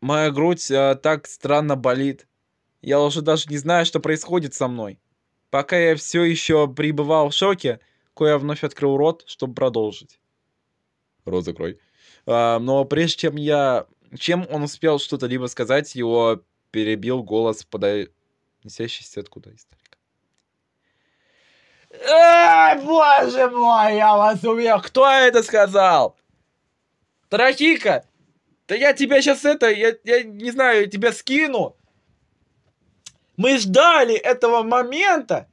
Моя грудь э, так странно болит. Я уже даже не знаю, что происходит со мной. Пока я все еще пребывал в шоке, Коя вновь открыл рот, чтобы продолжить. Рот закрой. Э, но прежде чем я... Чем он успел что-то либо сказать, его перебил голос подающийся откуда-то. Эй, боже мой, я вас убил. Кто это сказал? Тарахика! Да я тебя сейчас это, я, я не знаю, я тебя скину. Мы ждали этого момента.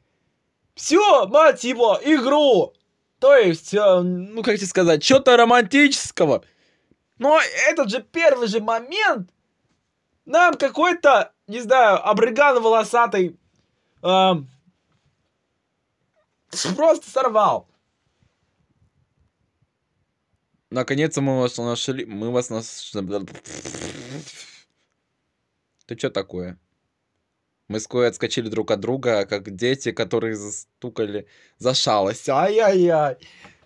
Все, мать его, игру. То есть, э, ну как тебе сказать, что-то романтического. Но этот же первый же момент нам какой-то, не знаю, обрыган волосатый эм, Просто сорвал. Наконец-то мы вас нашли. Мы вас нашли. Ты что такое? Мы с Коей отскочили друг от друга, как дети, которые застукали за шалость. Ай-яй-яй!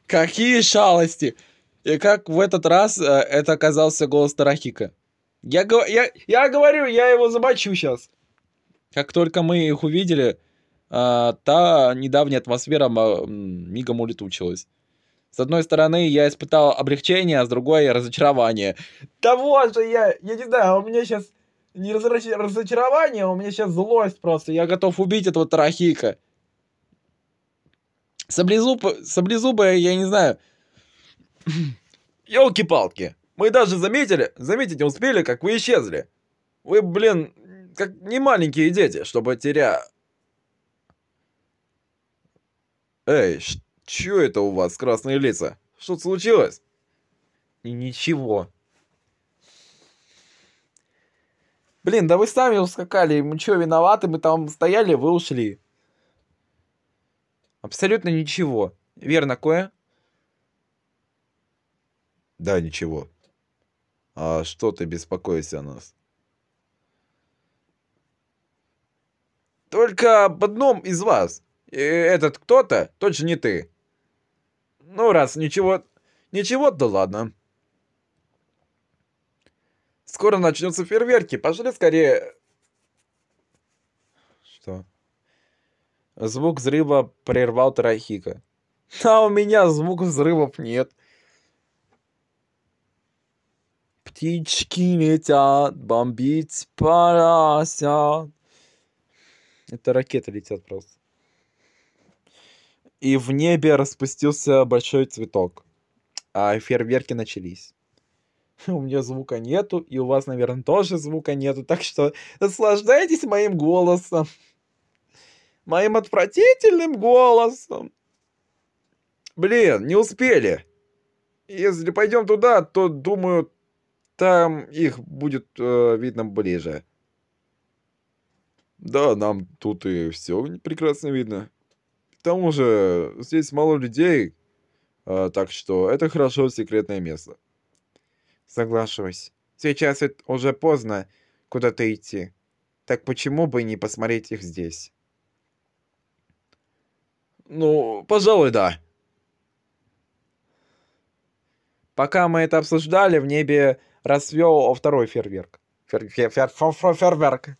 Какие шалости! И как в этот раз э, это оказался голос Тарахика. Я, я, я говорю, я его замочу сейчас. Как только мы их увидели, а, та недавняя атмосфера мигом улетучилась. С одной стороны, я испытал облегчение, а с другой разочарование. Да вот же я, я не знаю, у меня сейчас не разочарование, у меня сейчас злость просто. Я готов убить этого тарахика. Саблезуб... Саблезубая, я не знаю. Елки-палки. Мы даже заметили, заметить не успели, как вы исчезли. Вы, блин, как не маленькие дети, чтобы теря... «Эй, что это у вас красные лица? Что-то случилось?» И «Ничего». «Блин, да вы сами ускакали, мы что виноваты? Мы там стояли, вы ушли». «Абсолютно ничего. Верно, Кое? «Да, ничего. А что ты беспокоишься о нас?» «Только об одном из вас!» этот кто-то точно не ты. Ну, раз ничего... Ничего, да ладно. Скоро начнутся фейерверки. Пошли скорее. Что? Звук взрыва прервал Тарахика. А у меня звук взрывов нет. Птички летят, бомбить поросят. Это ракеты летят просто и в небе распустился большой цветок. А фейерверки начались. У меня звука нету, и у вас, наверное, тоже звука нету, так что наслаждайтесь моим голосом. Моим отвратительным голосом. Блин, не успели. Если пойдем туда, то, думаю, там их будет э, видно ближе. Да, нам тут и все прекрасно видно. К тому же, здесь мало людей, э, так что это хорошо секретное место. Соглашусь. Сейчас это уже поздно куда-то идти. Так почему бы не посмотреть их здесь? Ну, пожалуй, да. Пока мы это обсуждали, в небе расцвел второй фейерверк. Фейерверк. Фер фер фер фер фер фер фер фер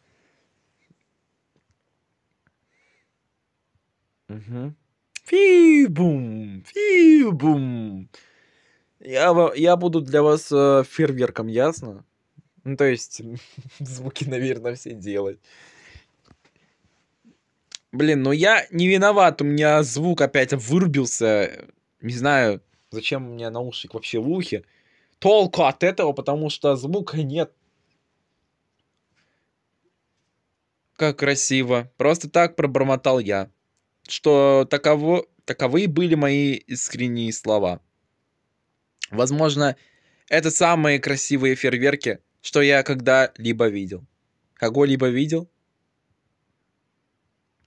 Мгм. Фи-бум! Фи-бум! Я, во- я буду для вас э, фейерверком, ясно? Ну, то есть, звуки, наверное, все делать. Блин, ну я не виноват, у меня звук опять вырубился. Не знаю, зачем у меня наушник вообще в ухе. Толку от этого, потому что звука нет. Как красиво. Просто так пробормотал я что таково, таковы были мои искренние слова. Возможно, это самые красивые фейерверки, что я когда-либо видел. Кого-либо видел?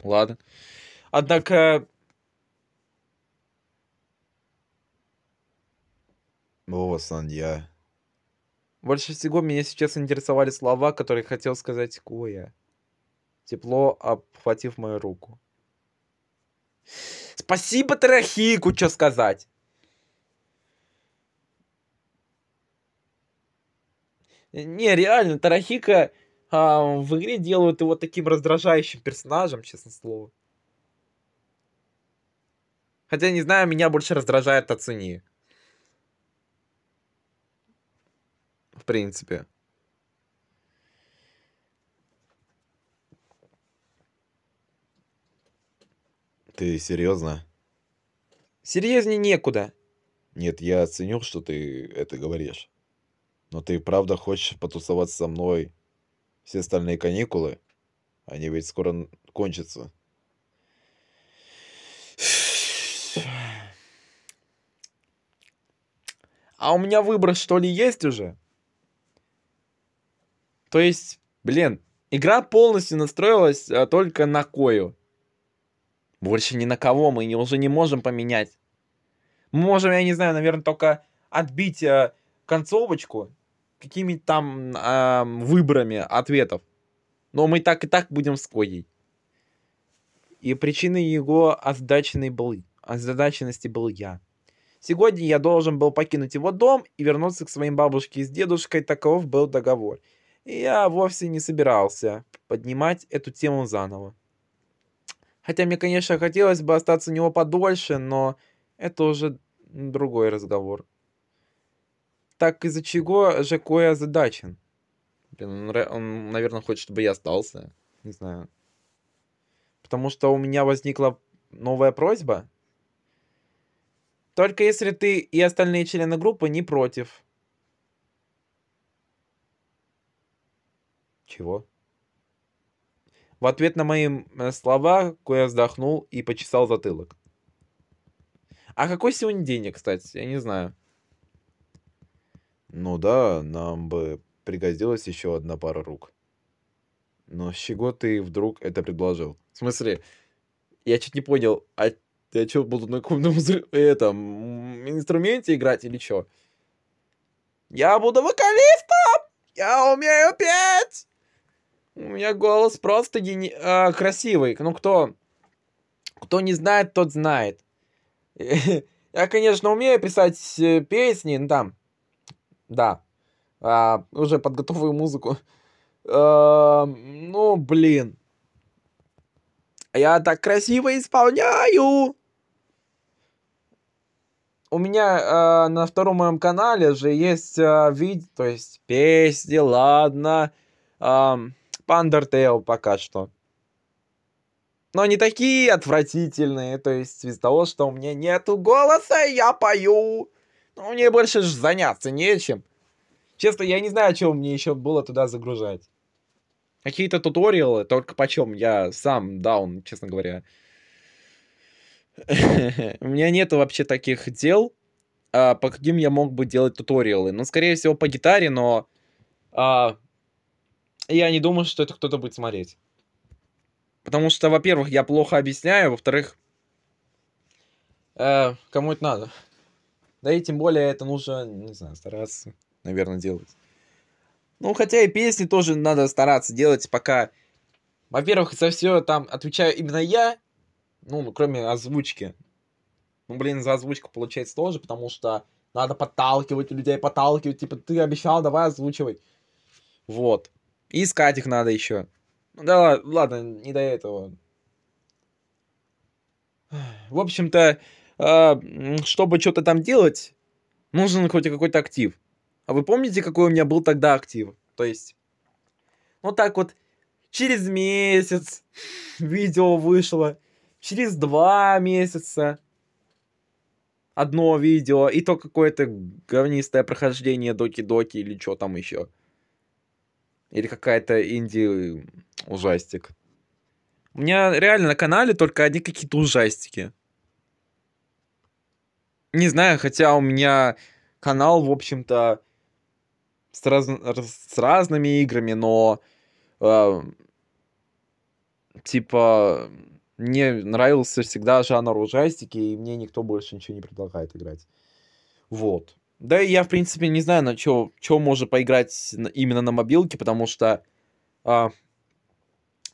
Ладно. Однако... О, Сандья. Больше всего меня сейчас интересовали слова, которые хотел сказать Коя. Тепло обхватив мою руку. Спасибо Тарахику, что сказать. Не, реально, Тарахика а, в игре делают его таким раздражающим персонажем, честно слово. Хотя, не знаю, меня больше раздражает Тацуни. В принципе. Ты серьезно? Серьезнее некуда. Нет, я оценил, что ты это говоришь. Но ты правда хочешь потусоваться со мной все остальные каникулы? Они ведь скоро кончатся. А у меня выбор, что ли, есть уже? То есть, блин, игра полностью настроилась а, только на Кою. Больше ни на кого мы уже не можем поменять. Мы можем, я не знаю, наверное, только отбить э, концовочку какими-то там э, выборами ответов. Но мы так и так будем с И причиной его озадаченной был, озадаченности был я. Сегодня я должен был покинуть его дом и вернуться к своим бабушке с дедушкой, таков был договор. И я вовсе не собирался поднимать эту тему заново. Хотя мне, конечно, хотелось бы остаться у него подольше, но это уже другой разговор. Так из-за чего Жакой озадачен? Блин, он, он, наверное, хочет, чтобы я остался. Не знаю. Потому что у меня возникла новая просьба. Только если ты и остальные члены группы не против. Чего? В ответ на мои э, слова Коя вздохнул и почесал затылок. А какой сегодня день, кстати? Я не знаю. Ну да, нам бы пригодилась еще одна пара рук. Но с чего ты вдруг это предложил? В смысле, я чуть не понял, а я что, буду на каком-то этом инструменте играть или что? Я буду вокалистом! Я умею петь! У меня голос просто гени... а, красивый. Ну, кто... Кто не знает, тот знает. Я, конечно, умею писать э, песни, ну, там, да, а, уже подготовую музыку. А, ну, блин. Я так красиво исполняю! У меня э, на втором моем канале же есть э, вид, то есть песни, ладно, э, по Undertale пока что. Но не такие отвратительные, то есть из за того, что у меня нету голоса, я пою. Но ну, мне больше ж заняться нечем. Честно, я не знаю, чего мне еще было туда загружать. Какие-то туториалы, только почем я сам даун, честно говоря. У меня нету вообще таких дел, а, по каким я мог бы делать туториалы. Ну, скорее всего, по гитаре, но а, я не думаю, что это кто-то будет смотреть. Потому что, во-первых, я плохо объясняю, во-вторых, э, кому это надо. Да и тем более это нужно, не знаю, стараться, наверное, делать. Ну, хотя и песни тоже надо стараться делать, пока... Во-первых, за все там отвечаю именно я, ну, кроме озвучки. Ну, блин, за озвучку получается тоже, потому что надо подталкивать людей, подталкивать, типа, ты обещал, давай озвучивай. Вот искать их надо еще. Ну да ладно, не до этого. В общем-то, а, чтобы что-то там делать, нужен хоть какой-то актив. А вы помните, какой у меня был тогда актив? То есть, вот ну так вот, через месяц видео вышло, через два месяца одно видео, и то какое-то говнистое прохождение Доки-Доки или что там еще. Или какая-то инди-ужастик. У меня реально на канале только одни какие-то ужастики. Не знаю, хотя у меня канал, в общем-то, с, раз... с разными играми, но э, типа мне нравился всегда жанр ужастики, и мне никто больше ничего не предлагает играть. Вот. Да, и я, в принципе, не знаю, на чё, чё можно поиграть именно на мобилке, потому что а,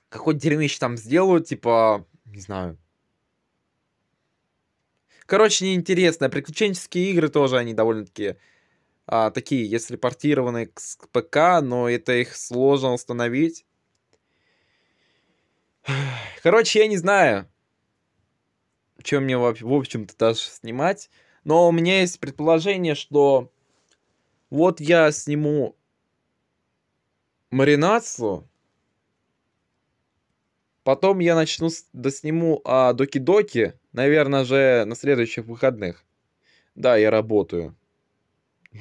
какой дерьмище там сделают, типа, не знаю. Короче, неинтересно. Приключенческие игры тоже, они довольно-таки а, такие, если портированы к, к ПК, но это их сложно установить. Короче, я не знаю, чем мне, в общем-то, даже снимать. Но у меня есть предположение, что вот я сниму маринацию, потом я начну досниму а, доки-доки, наверное же на следующих выходных. Да, я работаю.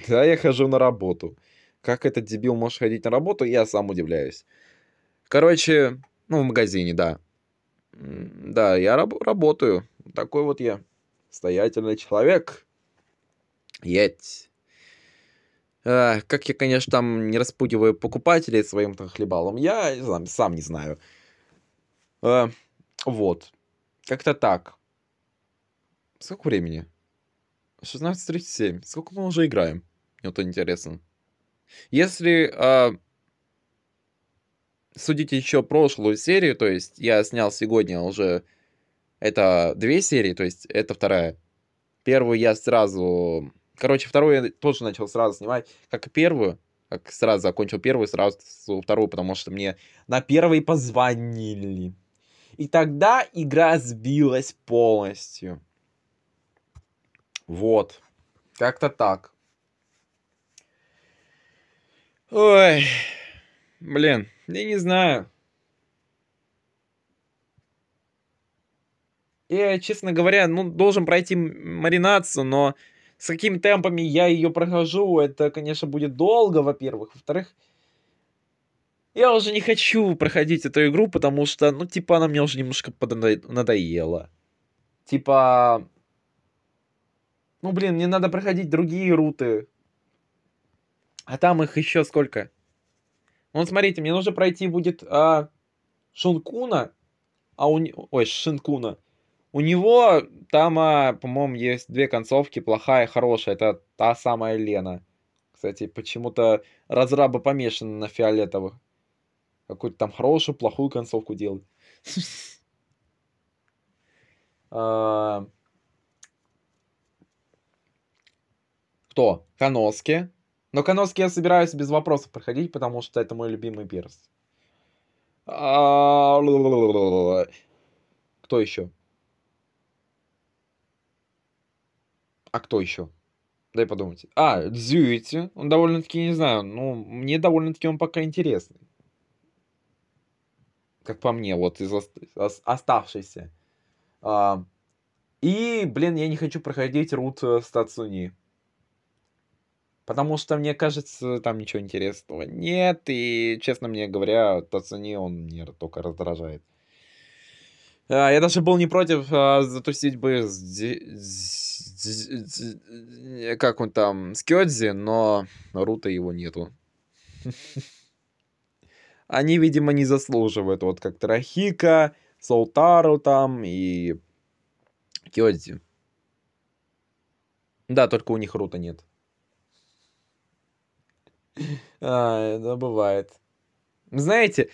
Да, я хожу на работу. Как этот дебил может ходить на работу, я сам удивляюсь. Короче, ну, в магазине, да. Да, я раб работаю. Такой вот я. Стоятельный человек. Еть. Э, как я, конечно, там не распугиваю покупателей своим там хлебалом, я сам, сам не знаю. Э, вот. Как-то так. Сколько времени? 16.37. Сколько мы уже играем? Мне вот интересно. Если э, судить еще прошлую серию, то есть я снял сегодня уже это две серии, то есть это вторая. Первую я сразу... Короче, вторую я тоже начал сразу снимать, как и первую. Как сразу закончил первую, сразу вторую, потому что мне на первой позвонили. И тогда игра сбилась полностью. Вот. Как-то так. Ой, блин, я не знаю. и честно говоря, ну, должен пройти маринацию, но с какими темпами я ее прохожу, это, конечно, будет долго, во-первых. Во-вторых, я уже не хочу проходить эту игру, потому что, ну, типа, она мне уже немножко надоела. Типа... Ну, блин, мне надо проходить другие руты. А там их еще сколько? вот смотрите, мне нужно пройти будет а, Шункуна. А у... Ой, Шинкуна. У него там, а, по-моему, есть две концовки, плохая и хорошая. Это та самая Лена. Кстати, почему-то разрабы помешаны на фиолетовых. Какую-то там хорошую, плохую концовку делают. А, кто? Коноски. Но Коноски я собираюсь без вопросов проходить, потому что это мой любимый перс. А, кто еще? А кто еще? Дай подумать. А, Дзюити. Он довольно-таки, не знаю, ну, мне довольно-таки он пока интересный. Как по мне, вот, из оставшейся. А, и, блин, я не хочу проходить рут э, с Стацуни. Потому что, мне кажется, там ничего интересного нет. И, честно мне говоря, Тацуни, он мне только раздражает. А, я даже был не против а, затусить бы с... Как он там? С Кёдзи, но рута его нету. Они, видимо, не заслуживают. Вот как Трахика, Солтару там и Кёдзи. Да, только у них Рута нет. А, да, бывает. Знаете,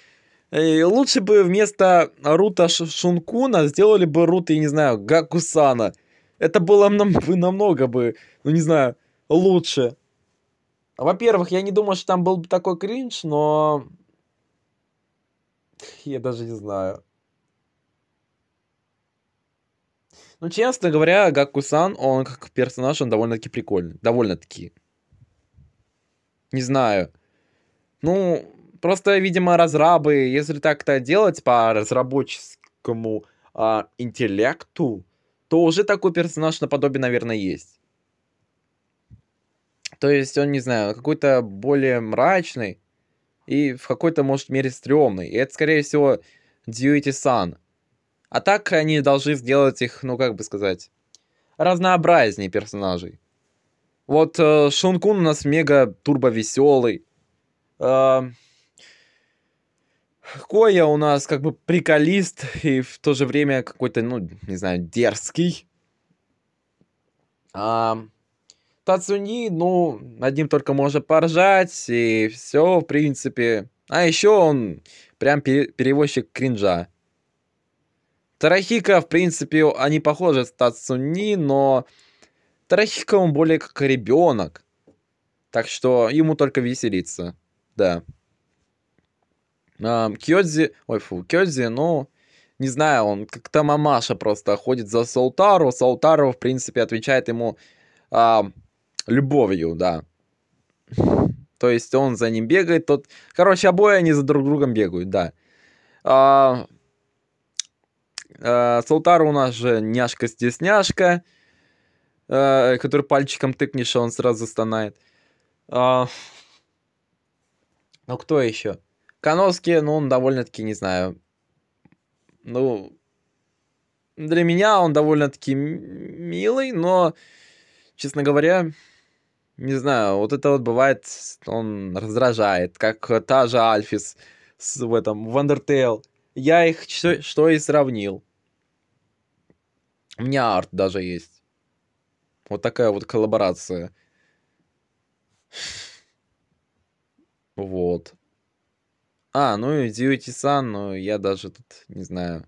лучше бы вместо Рута Шункуна сделали бы Рута, я не знаю, Гакусана. Это было нам, бы намного бы, ну не знаю, лучше. Во-первых, я не думаю, что там был бы такой кринж, но... Я даже не знаю. Ну, честно говоря, Гакусан, он как персонаж, он довольно-таки прикольный. Довольно-таки. Не знаю. Ну, Просто, видимо, разрабы, если так-то делать по разработческому а, интеллекту, то уже такой персонаж наподобие, наверное, есть. То есть он, не знаю, какой-то более мрачный и в какой-то, может, мере стрёмный. И это, скорее всего, Duty Сан. А так они должны сделать их, ну, как бы сказать, разнообразнее персонажей. Вот э, Шункун у нас мега турбо веселый. Э, Коя у нас как бы приколист и в то же время какой-то, ну, не знаю, дерзкий. А, Тацуни, ну, над ним только можно поржать, и все, в принципе. А еще он прям перевозчик кринжа. Тарахика, в принципе, они похожи с Тацуни, но Тарахика он более как ребенок. Так что ему только веселиться. Да. Кёдзи, ой, фу, Кёдзи, ну, не знаю, он как-то мамаша просто ходит за Саутару. Саутару, в принципе, отвечает ему а, любовью, да. То есть он за ним бегает, тот... Короче, обои они за друг другом бегают, да. А, а, Саутару у нас же няшка-стесняшка, а, э, который пальчиком тыкнешь, он сразу стонает. А, ну, кто еще? Кановский, ну, он довольно-таки, не знаю, ну, для меня он довольно-таки милый, но, честно говоря, не знаю, вот это вот бывает, он раздражает, как та же Альфис с, в этом, в Undertale. Я их что, что и сравнил. У меня арт даже есть. Вот такая вот коллаборация. Вот. А, ну и Дзюити-сан, ну я даже тут не знаю.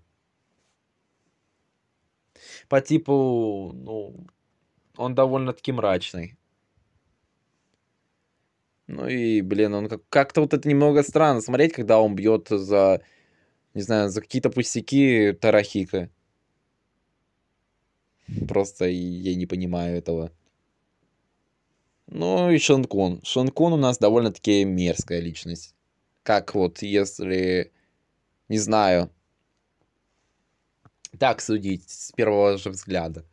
По типу, ну, он довольно-таки мрачный. Ну и, блин, он как- как-то вот это немного странно смотреть, когда он бьет за, не знаю, за какие-то пустяки Тарахика. Просто я не понимаю этого. Ну и Шанкун. Шанкун у нас довольно-таки мерзкая личность. Как вот, если, не знаю, так судить с первого же взгляда.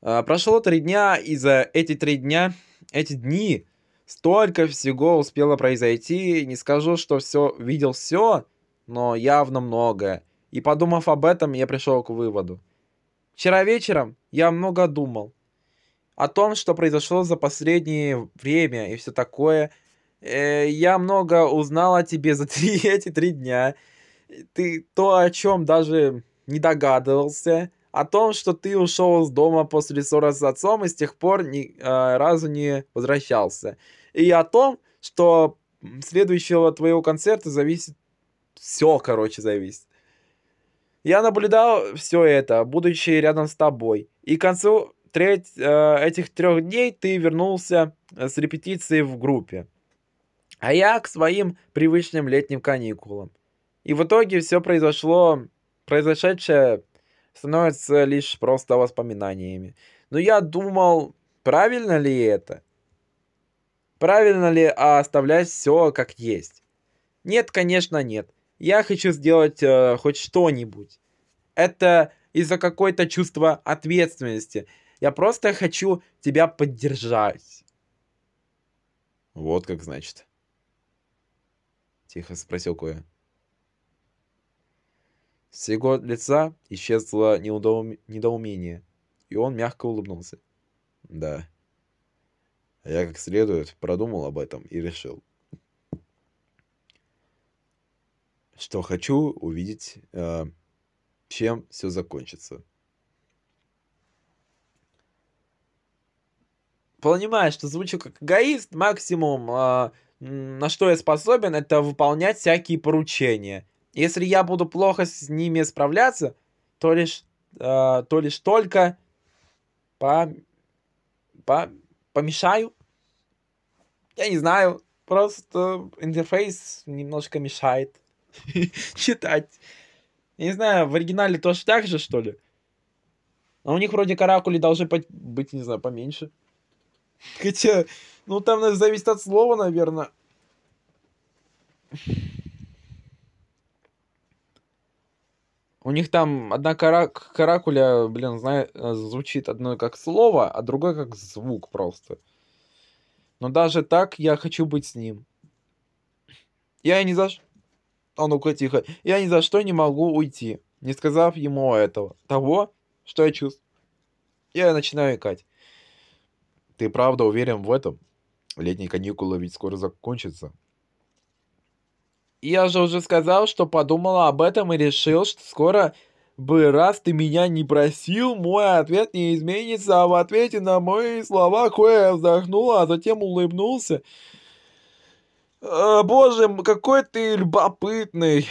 А, прошло три дня, и за эти три дня, эти дни, столько всего успело произойти. Не скажу, что все видел все, но явно многое. И подумав об этом, я пришел к выводу. Вчера вечером я много думал о том, что произошло за последнее время и все такое, Э, я много узнал о тебе за три, эти три дня. Ты то, о чем даже не догадывался, о том, что ты ушел из дома после ссоры с отцом и с тех пор ни э, разу не возвращался. И о том, что следующего твоего концерта зависит все, короче, зависит. Я наблюдал все это, будучи рядом с тобой. И к концу треть, э, этих трех дней ты вернулся э, с репетиции в группе а я к своим привычным летним каникулам. И в итоге все произошло, произошедшее становится лишь просто воспоминаниями. Но я думал, правильно ли это? Правильно ли оставлять все как есть? Нет, конечно, нет. Я хочу сделать э, хоть что-нибудь. Это из-за какое-то чувства ответственности. Я просто хочу тебя поддержать. Вот как значит. Тихо спросил Коя. С его лица исчезло неудоум... недоумение, и он мягко улыбнулся. Да. Я как следует продумал об этом и решил, что хочу увидеть, э, чем все закончится. Понимаю, что звучу как эгоист максимум, э, на что я способен, это выполнять всякие поручения. Если я буду плохо с ними справляться, то лишь, э, то лишь только по, по, помешаю. Я не знаю, просто интерфейс немножко мешает читать. Я не знаю, в оригинале тоже так же, что ли? А у них вроде каракули должны быть, не знаю, поменьше. Хотя ну, там зависит от слова, наверное. У них там одна кара... каракуля, блин, знает, звучит одно как слово, а другое как звук просто. Но даже так я хочу быть с ним. Я ни за что... А ну-ка, тихо. Я ни за что не могу уйти, не сказав ему этого. Того, что я чувствую. Я начинаю икать. Ты правда уверен в этом? Летние каникулы ведь скоро закончатся. Я же уже сказал, что подумала об этом и решил, что скоро бы, раз ты меня не просил, мой ответ не изменится, а в ответе на мои слова Коя вздохнул, а затем улыбнулся. Э, боже, какой ты любопытный.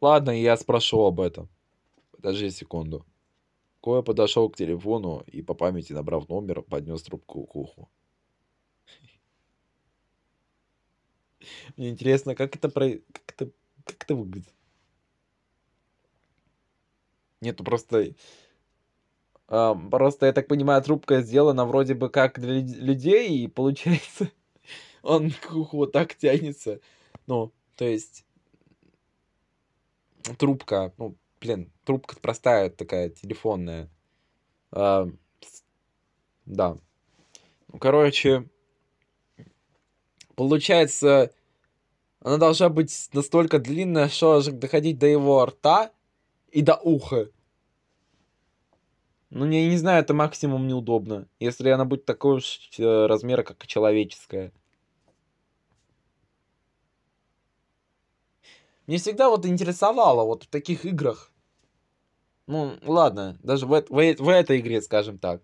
Ладно, я спрошу об этом. Подожди секунду. Коя подошел к телефону и по памяти, набрав номер, поднес трубку к уху. Мне интересно, как это про... как это... как это выглядит? Нет, просто... Э, просто, я так понимаю, трубка сделана вроде бы как для людей, и получается, он к уху вот так тянется. Ну, то есть... Трубка, ну, блин, трубка простая такая, телефонная. А, да. Ну, короче, получается, она должна быть настолько длинная, что аж доходить до его рта и до уха. Ну, я не знаю, это максимум неудобно, если она будет такого же э, размера, как и человеческая. Мне всегда вот интересовало вот в таких играх, ну, ладно, даже в, в, в этой игре, скажем так.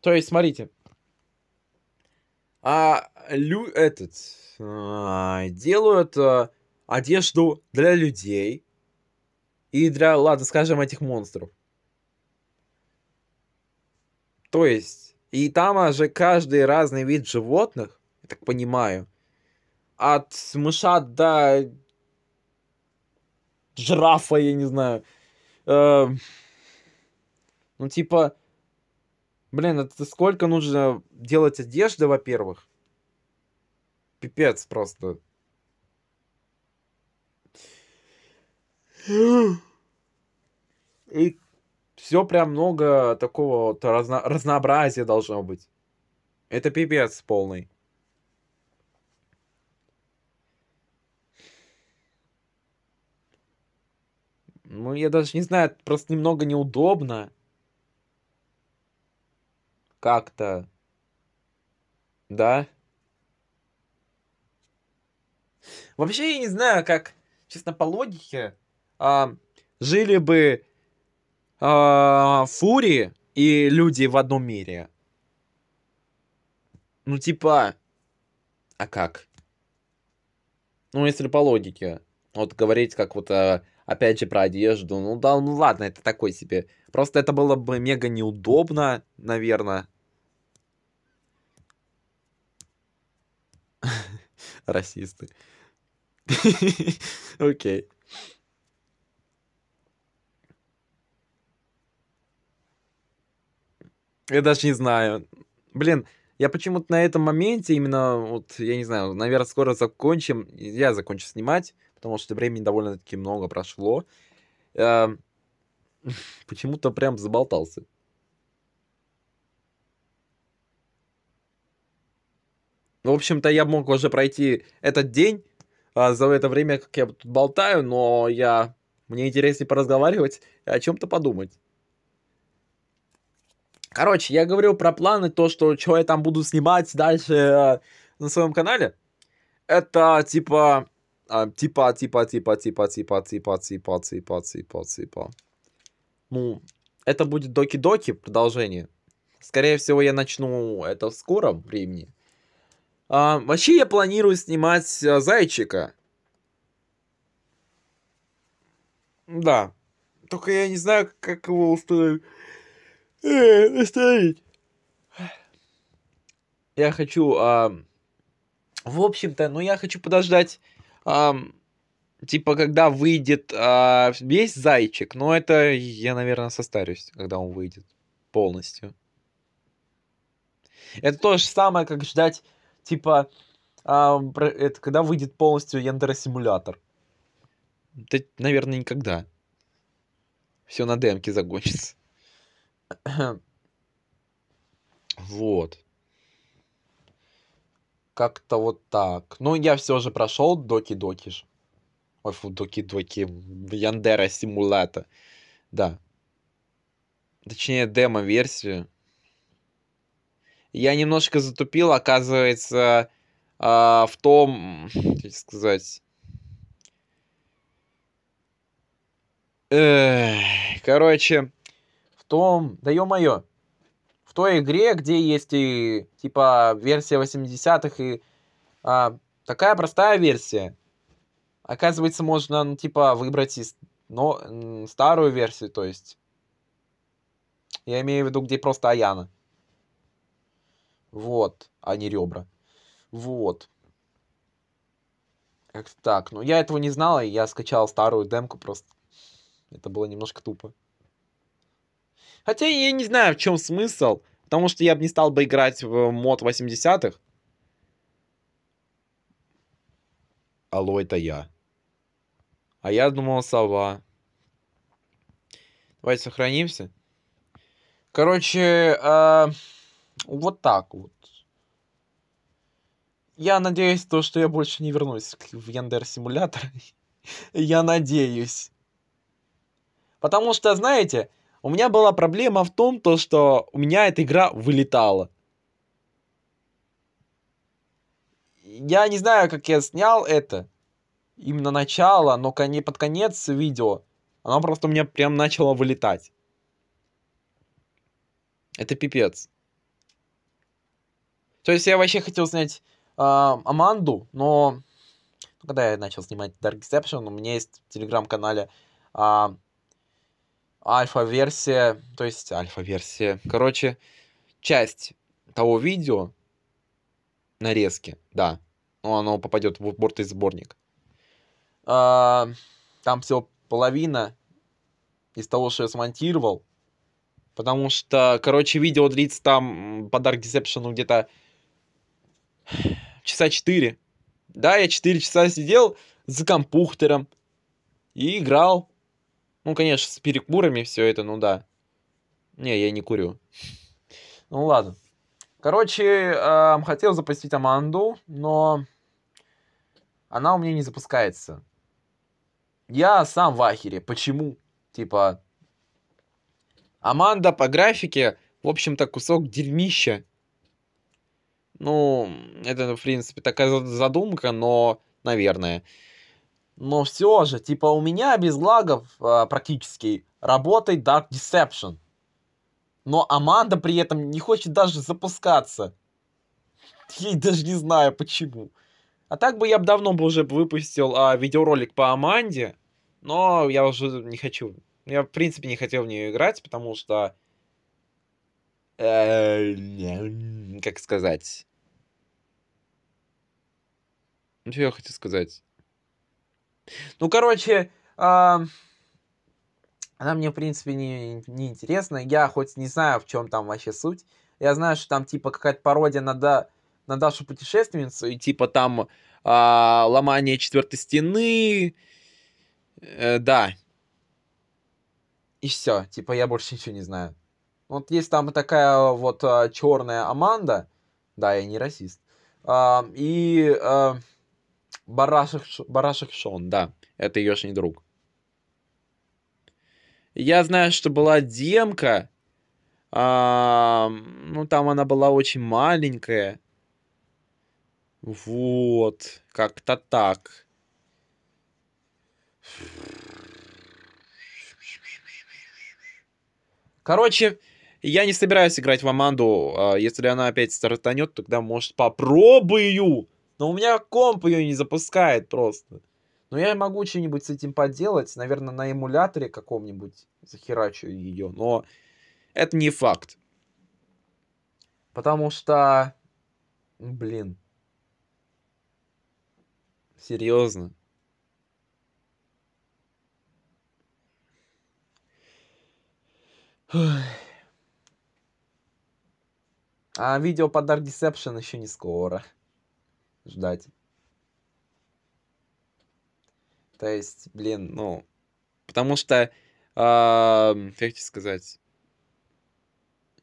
То есть, смотрите. А лю этот а, делают а, одежду для людей и для, ладно, скажем, этих монстров. То есть, и там же каждый разный вид животных, я так понимаю, от мыша до жирафа, я не знаю, э, ну, типа, блин, это сколько нужно делать одежды, во-первых? Пипец просто. И все прям много такого вот разно разнообразия должно быть. Это пипец полный. Ну, я даже не знаю, просто немного неудобно. Как-то. Да? Вообще, я не знаю, как, честно, по логике, а, жили бы а, фури и люди в одном мире. Ну, типа, а как? Ну, если по логике. Вот говорить как вот о а, опять же, про одежду. Ну да, ну ладно, это такой себе. Просто это было бы мега неудобно, наверное. Расисты. Окей. Я даже не знаю. Блин, я почему-то на этом моменте именно, вот, я не знаю, наверное, скоро закончим. Я закончу снимать потому что времени довольно-таки много прошло. Э, почему-то прям заболтался. Ну, в общем-то, я мог уже пройти этот день э, за это время, как я тут болтаю, но я... мне интереснее поразговаривать и о чем-то подумать. Короче, я говорю про планы, то, что, что я там буду снимать дальше э, на своем канале. Это, типа, а, типа, типа, типа, типа, типа, типа, типа, типа, типа, типа. Ну, это будет доки-доки продолжение. Скорее всего, я начну это в скором времени. А, вообще, я планирую снимать а, зайчика. Да. Только я не знаю, как его установить. Э, наставить. Я хочу... А... В общем-то, ну я хочу подождать а типа, когда выйдет э, весь зайчик, но это я, наверное, состарюсь, когда он выйдет полностью. Это то же самое, как ждать, типа, э, это когда выйдет полностью Яндера-симулятор. Да, наверное, никогда. Все на демке закончится. вот как-то вот так. Ну, я все же прошел Доки докиш Ой, фу, Доки Доки, Яндера Симулята. Да. Точнее, демо-версию. Я немножко затупил, оказывается, э, в том, как сказать... Эх, короче, в том... Да ё-моё, в той игре, где есть и типа версия 80-х и а, такая простая версия. Оказывается, можно, ну, типа, выбрать из, но, старую версию, то есть. Я имею в виду, где просто Аяна. Вот, а не ребра. Вот. так, ну я этого не знал, и я скачал старую демку просто. Это было немножко тупо. Хотя я не знаю, в чем смысл, потому что я бы не стал бы играть в мод 80-х. Алло, это я. А я думал сова. Давайте сохранимся. Короче, э, вот так вот. Я надеюсь, то, что я больше не вернусь в Яндер Симулятор. я надеюсь. Потому что, знаете, у меня была проблема в том, то, что у меня эта игра вылетала. Я не знаю, как я снял это. Именно начало, но кон... под конец видео. Оно просто у меня прям начало вылетать. Это пипец. То есть я вообще хотел снять э, Аманду, но ну, когда я начал снимать Dark Deception, у меня есть в телеграм-канале а, альфа-версия, то есть альфа-версия, короче, часть того видео, нарезки, да, но ну, оно попадет в борт сборник. А, там всего половина из того, что я смонтировал, потому что, короче, видео длится там по Dark Deception где-то часа 4. Да, я 4 часа сидел за компьютером и играл ну, конечно, с перекурами все это, ну да. Не, я не курю. Ну ладно. Короче, э, хотел запустить Аманду, но она у меня не запускается. Я сам в ахере. Почему? Типа, Аманда по графике, в общем-то, кусок дерьмища. Ну, это, в принципе, такая задумка, но, наверное. Но все же, типа у меня без лагов э, практически работает Dark Deception. Но Аманда при этом не хочет даже запускаться. Я даже не знаю почему. А так бы я бы давно бы уже выпустил а, видеоролик по Аманде, но я уже не хочу. Я в принципе не хотел в нее играть, потому что... Э, как сказать? Ну, что я хочу сказать? Ну, короче, а, она мне, в принципе, не, не интересна. Я хоть не знаю, в чем там вообще суть. Я знаю, что там, типа, какая-то пародия на, да, на Дашу путешественницу, и, типа, там а, ломание четвертой стены. Э, да. И все. Типа, я больше ничего не знаю. Вот есть там такая вот а, черная Аманда. Да, я не расист. А, и... А, Барашек, Барашек Шон, да. Это Ешний друг. Я знаю, что была демка. А, ну, там она была очень маленькая. Вот, как-то так. Короче, я не собираюсь играть в Аманду. А если она опять стартанет, тогда, может, попробую но у меня комп ее не запускает просто. Но я могу что-нибудь с этим поделать. Наверное, на эмуляторе каком-нибудь захерачу ее. Но это не факт. Потому что... Блин. Серьезно. А видео подарок Deception еще не скоро ждать. То есть, блин, ну, потому что, э, как тебе сказать,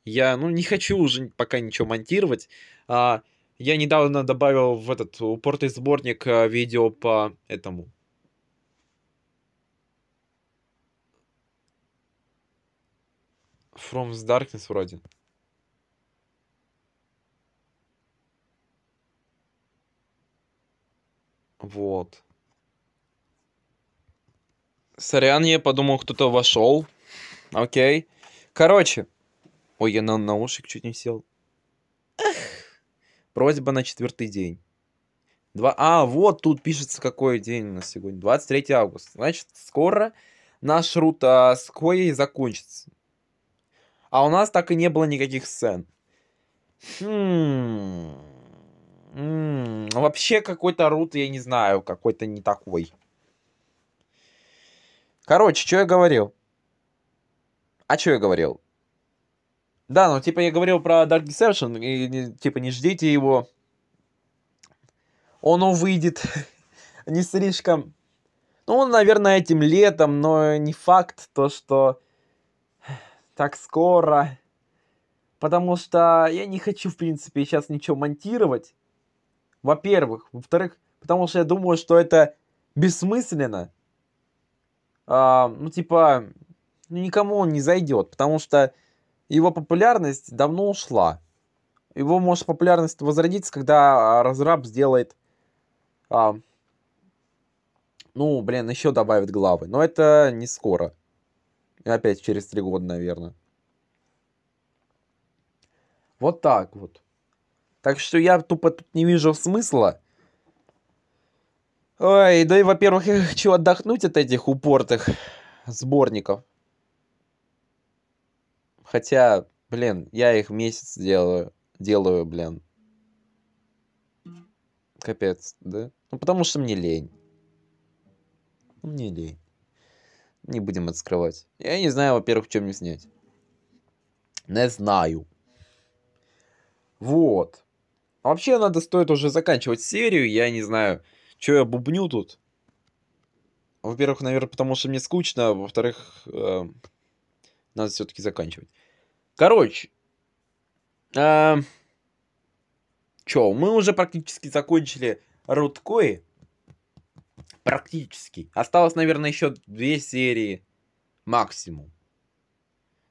я, ну, не хочу уже пока ничего монтировать. Э, я недавно добавил в этот упортый сборник э, видео по этому, From the Darkness вроде. Вот. Сорян, я подумал, кто-то вошел. Окей. Короче. Ой, я на наушник чуть не сел. Эх. Просьба на четвертый день. Два... А, вот тут пишется, какой день у нас сегодня. 23 августа. Значит, скоро наш рута с Коей закончится. А у нас так и не было никаких сцен. Хм вообще какой-то рут, я не знаю, какой-то не такой. Короче, что я говорил? А что я говорил? Да, ну типа я говорил про Dark Deception, и типа не ждите его. Он выйдет не слишком... Ну, он, наверное, этим летом, но не факт то, что так скоро. Потому что я не хочу, в принципе, сейчас ничего монтировать. Во-первых. Во-вторых, потому что я думаю, что это бессмысленно. А, ну, типа, ну, никому он не зайдет, потому что его популярность давно ушла. Его может популярность возродиться, когда а, разраб сделает... А, ну, блин, еще добавит главы. Но это не скоро. И опять через три года, наверное. Вот так вот. Так что я тупо тут не вижу смысла. Ой, да и, во-первых, я хочу отдохнуть от этих упортых сборников. Хотя, блин, я их месяц делаю, делаю, блин. Капец, да? Ну, потому что мне лень. Ну, мне лень. Не будем это скрывать. Я не знаю, во-первых, чем мне снять. Не знаю. Вот. Вообще, надо стоит уже заканчивать серию, я не знаю, что я бубню тут. Во-первых, наверное, потому что мне скучно, а во-вторых, э, надо все-таки заканчивать. Короче, э, чё, мы уже практически закончили Руткои. Практически. Осталось, наверное, еще две серии максимум.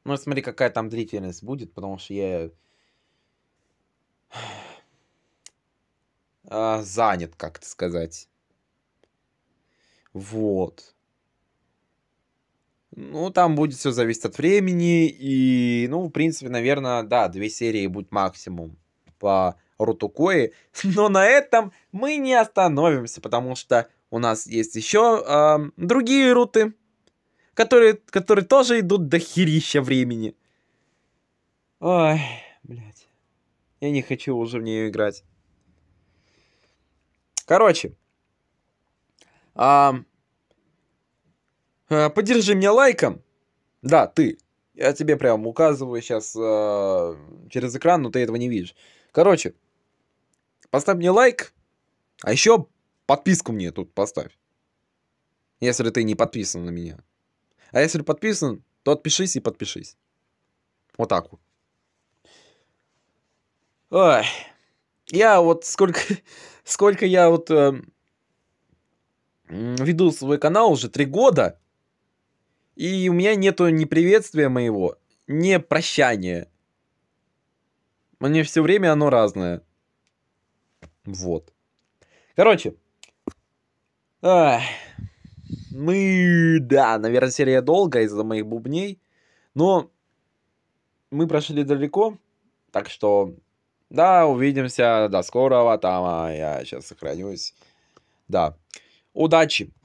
Ну, смотри, какая там длительность будет, потому что я э, занят, как-то сказать. Вот. Ну, там будет все зависеть от времени. И, ну, в принципе, наверное, да, две серии будет максимум по Рутукои. Но на этом мы не остановимся, потому что у нас есть еще э, другие руты, которые, которые тоже идут до херища времени. Ой, блядь. Я не хочу уже в нее играть. Короче. А, поддержи меня лайком. Да, ты. Я тебе прям указываю сейчас а, э, через экран, но ты этого не видишь. Короче, поставь мне лайк, а еще подписку мне тут поставь. Если ты не подписан на меня. А если подписан, то отпишись и подпишись. Вот так вот. Ой. Я вот сколько сколько я вот э, веду свой канал уже три года, и у меня нету ни приветствия моего, ни прощания. Мне все время оно разное. Вот. Короче. Ах, мы, да, наверное, серия долгая из-за моих бубней, но мы прошли далеко, так что да, увидимся. До скорого. Там а я сейчас сохранюсь. Да. Удачи!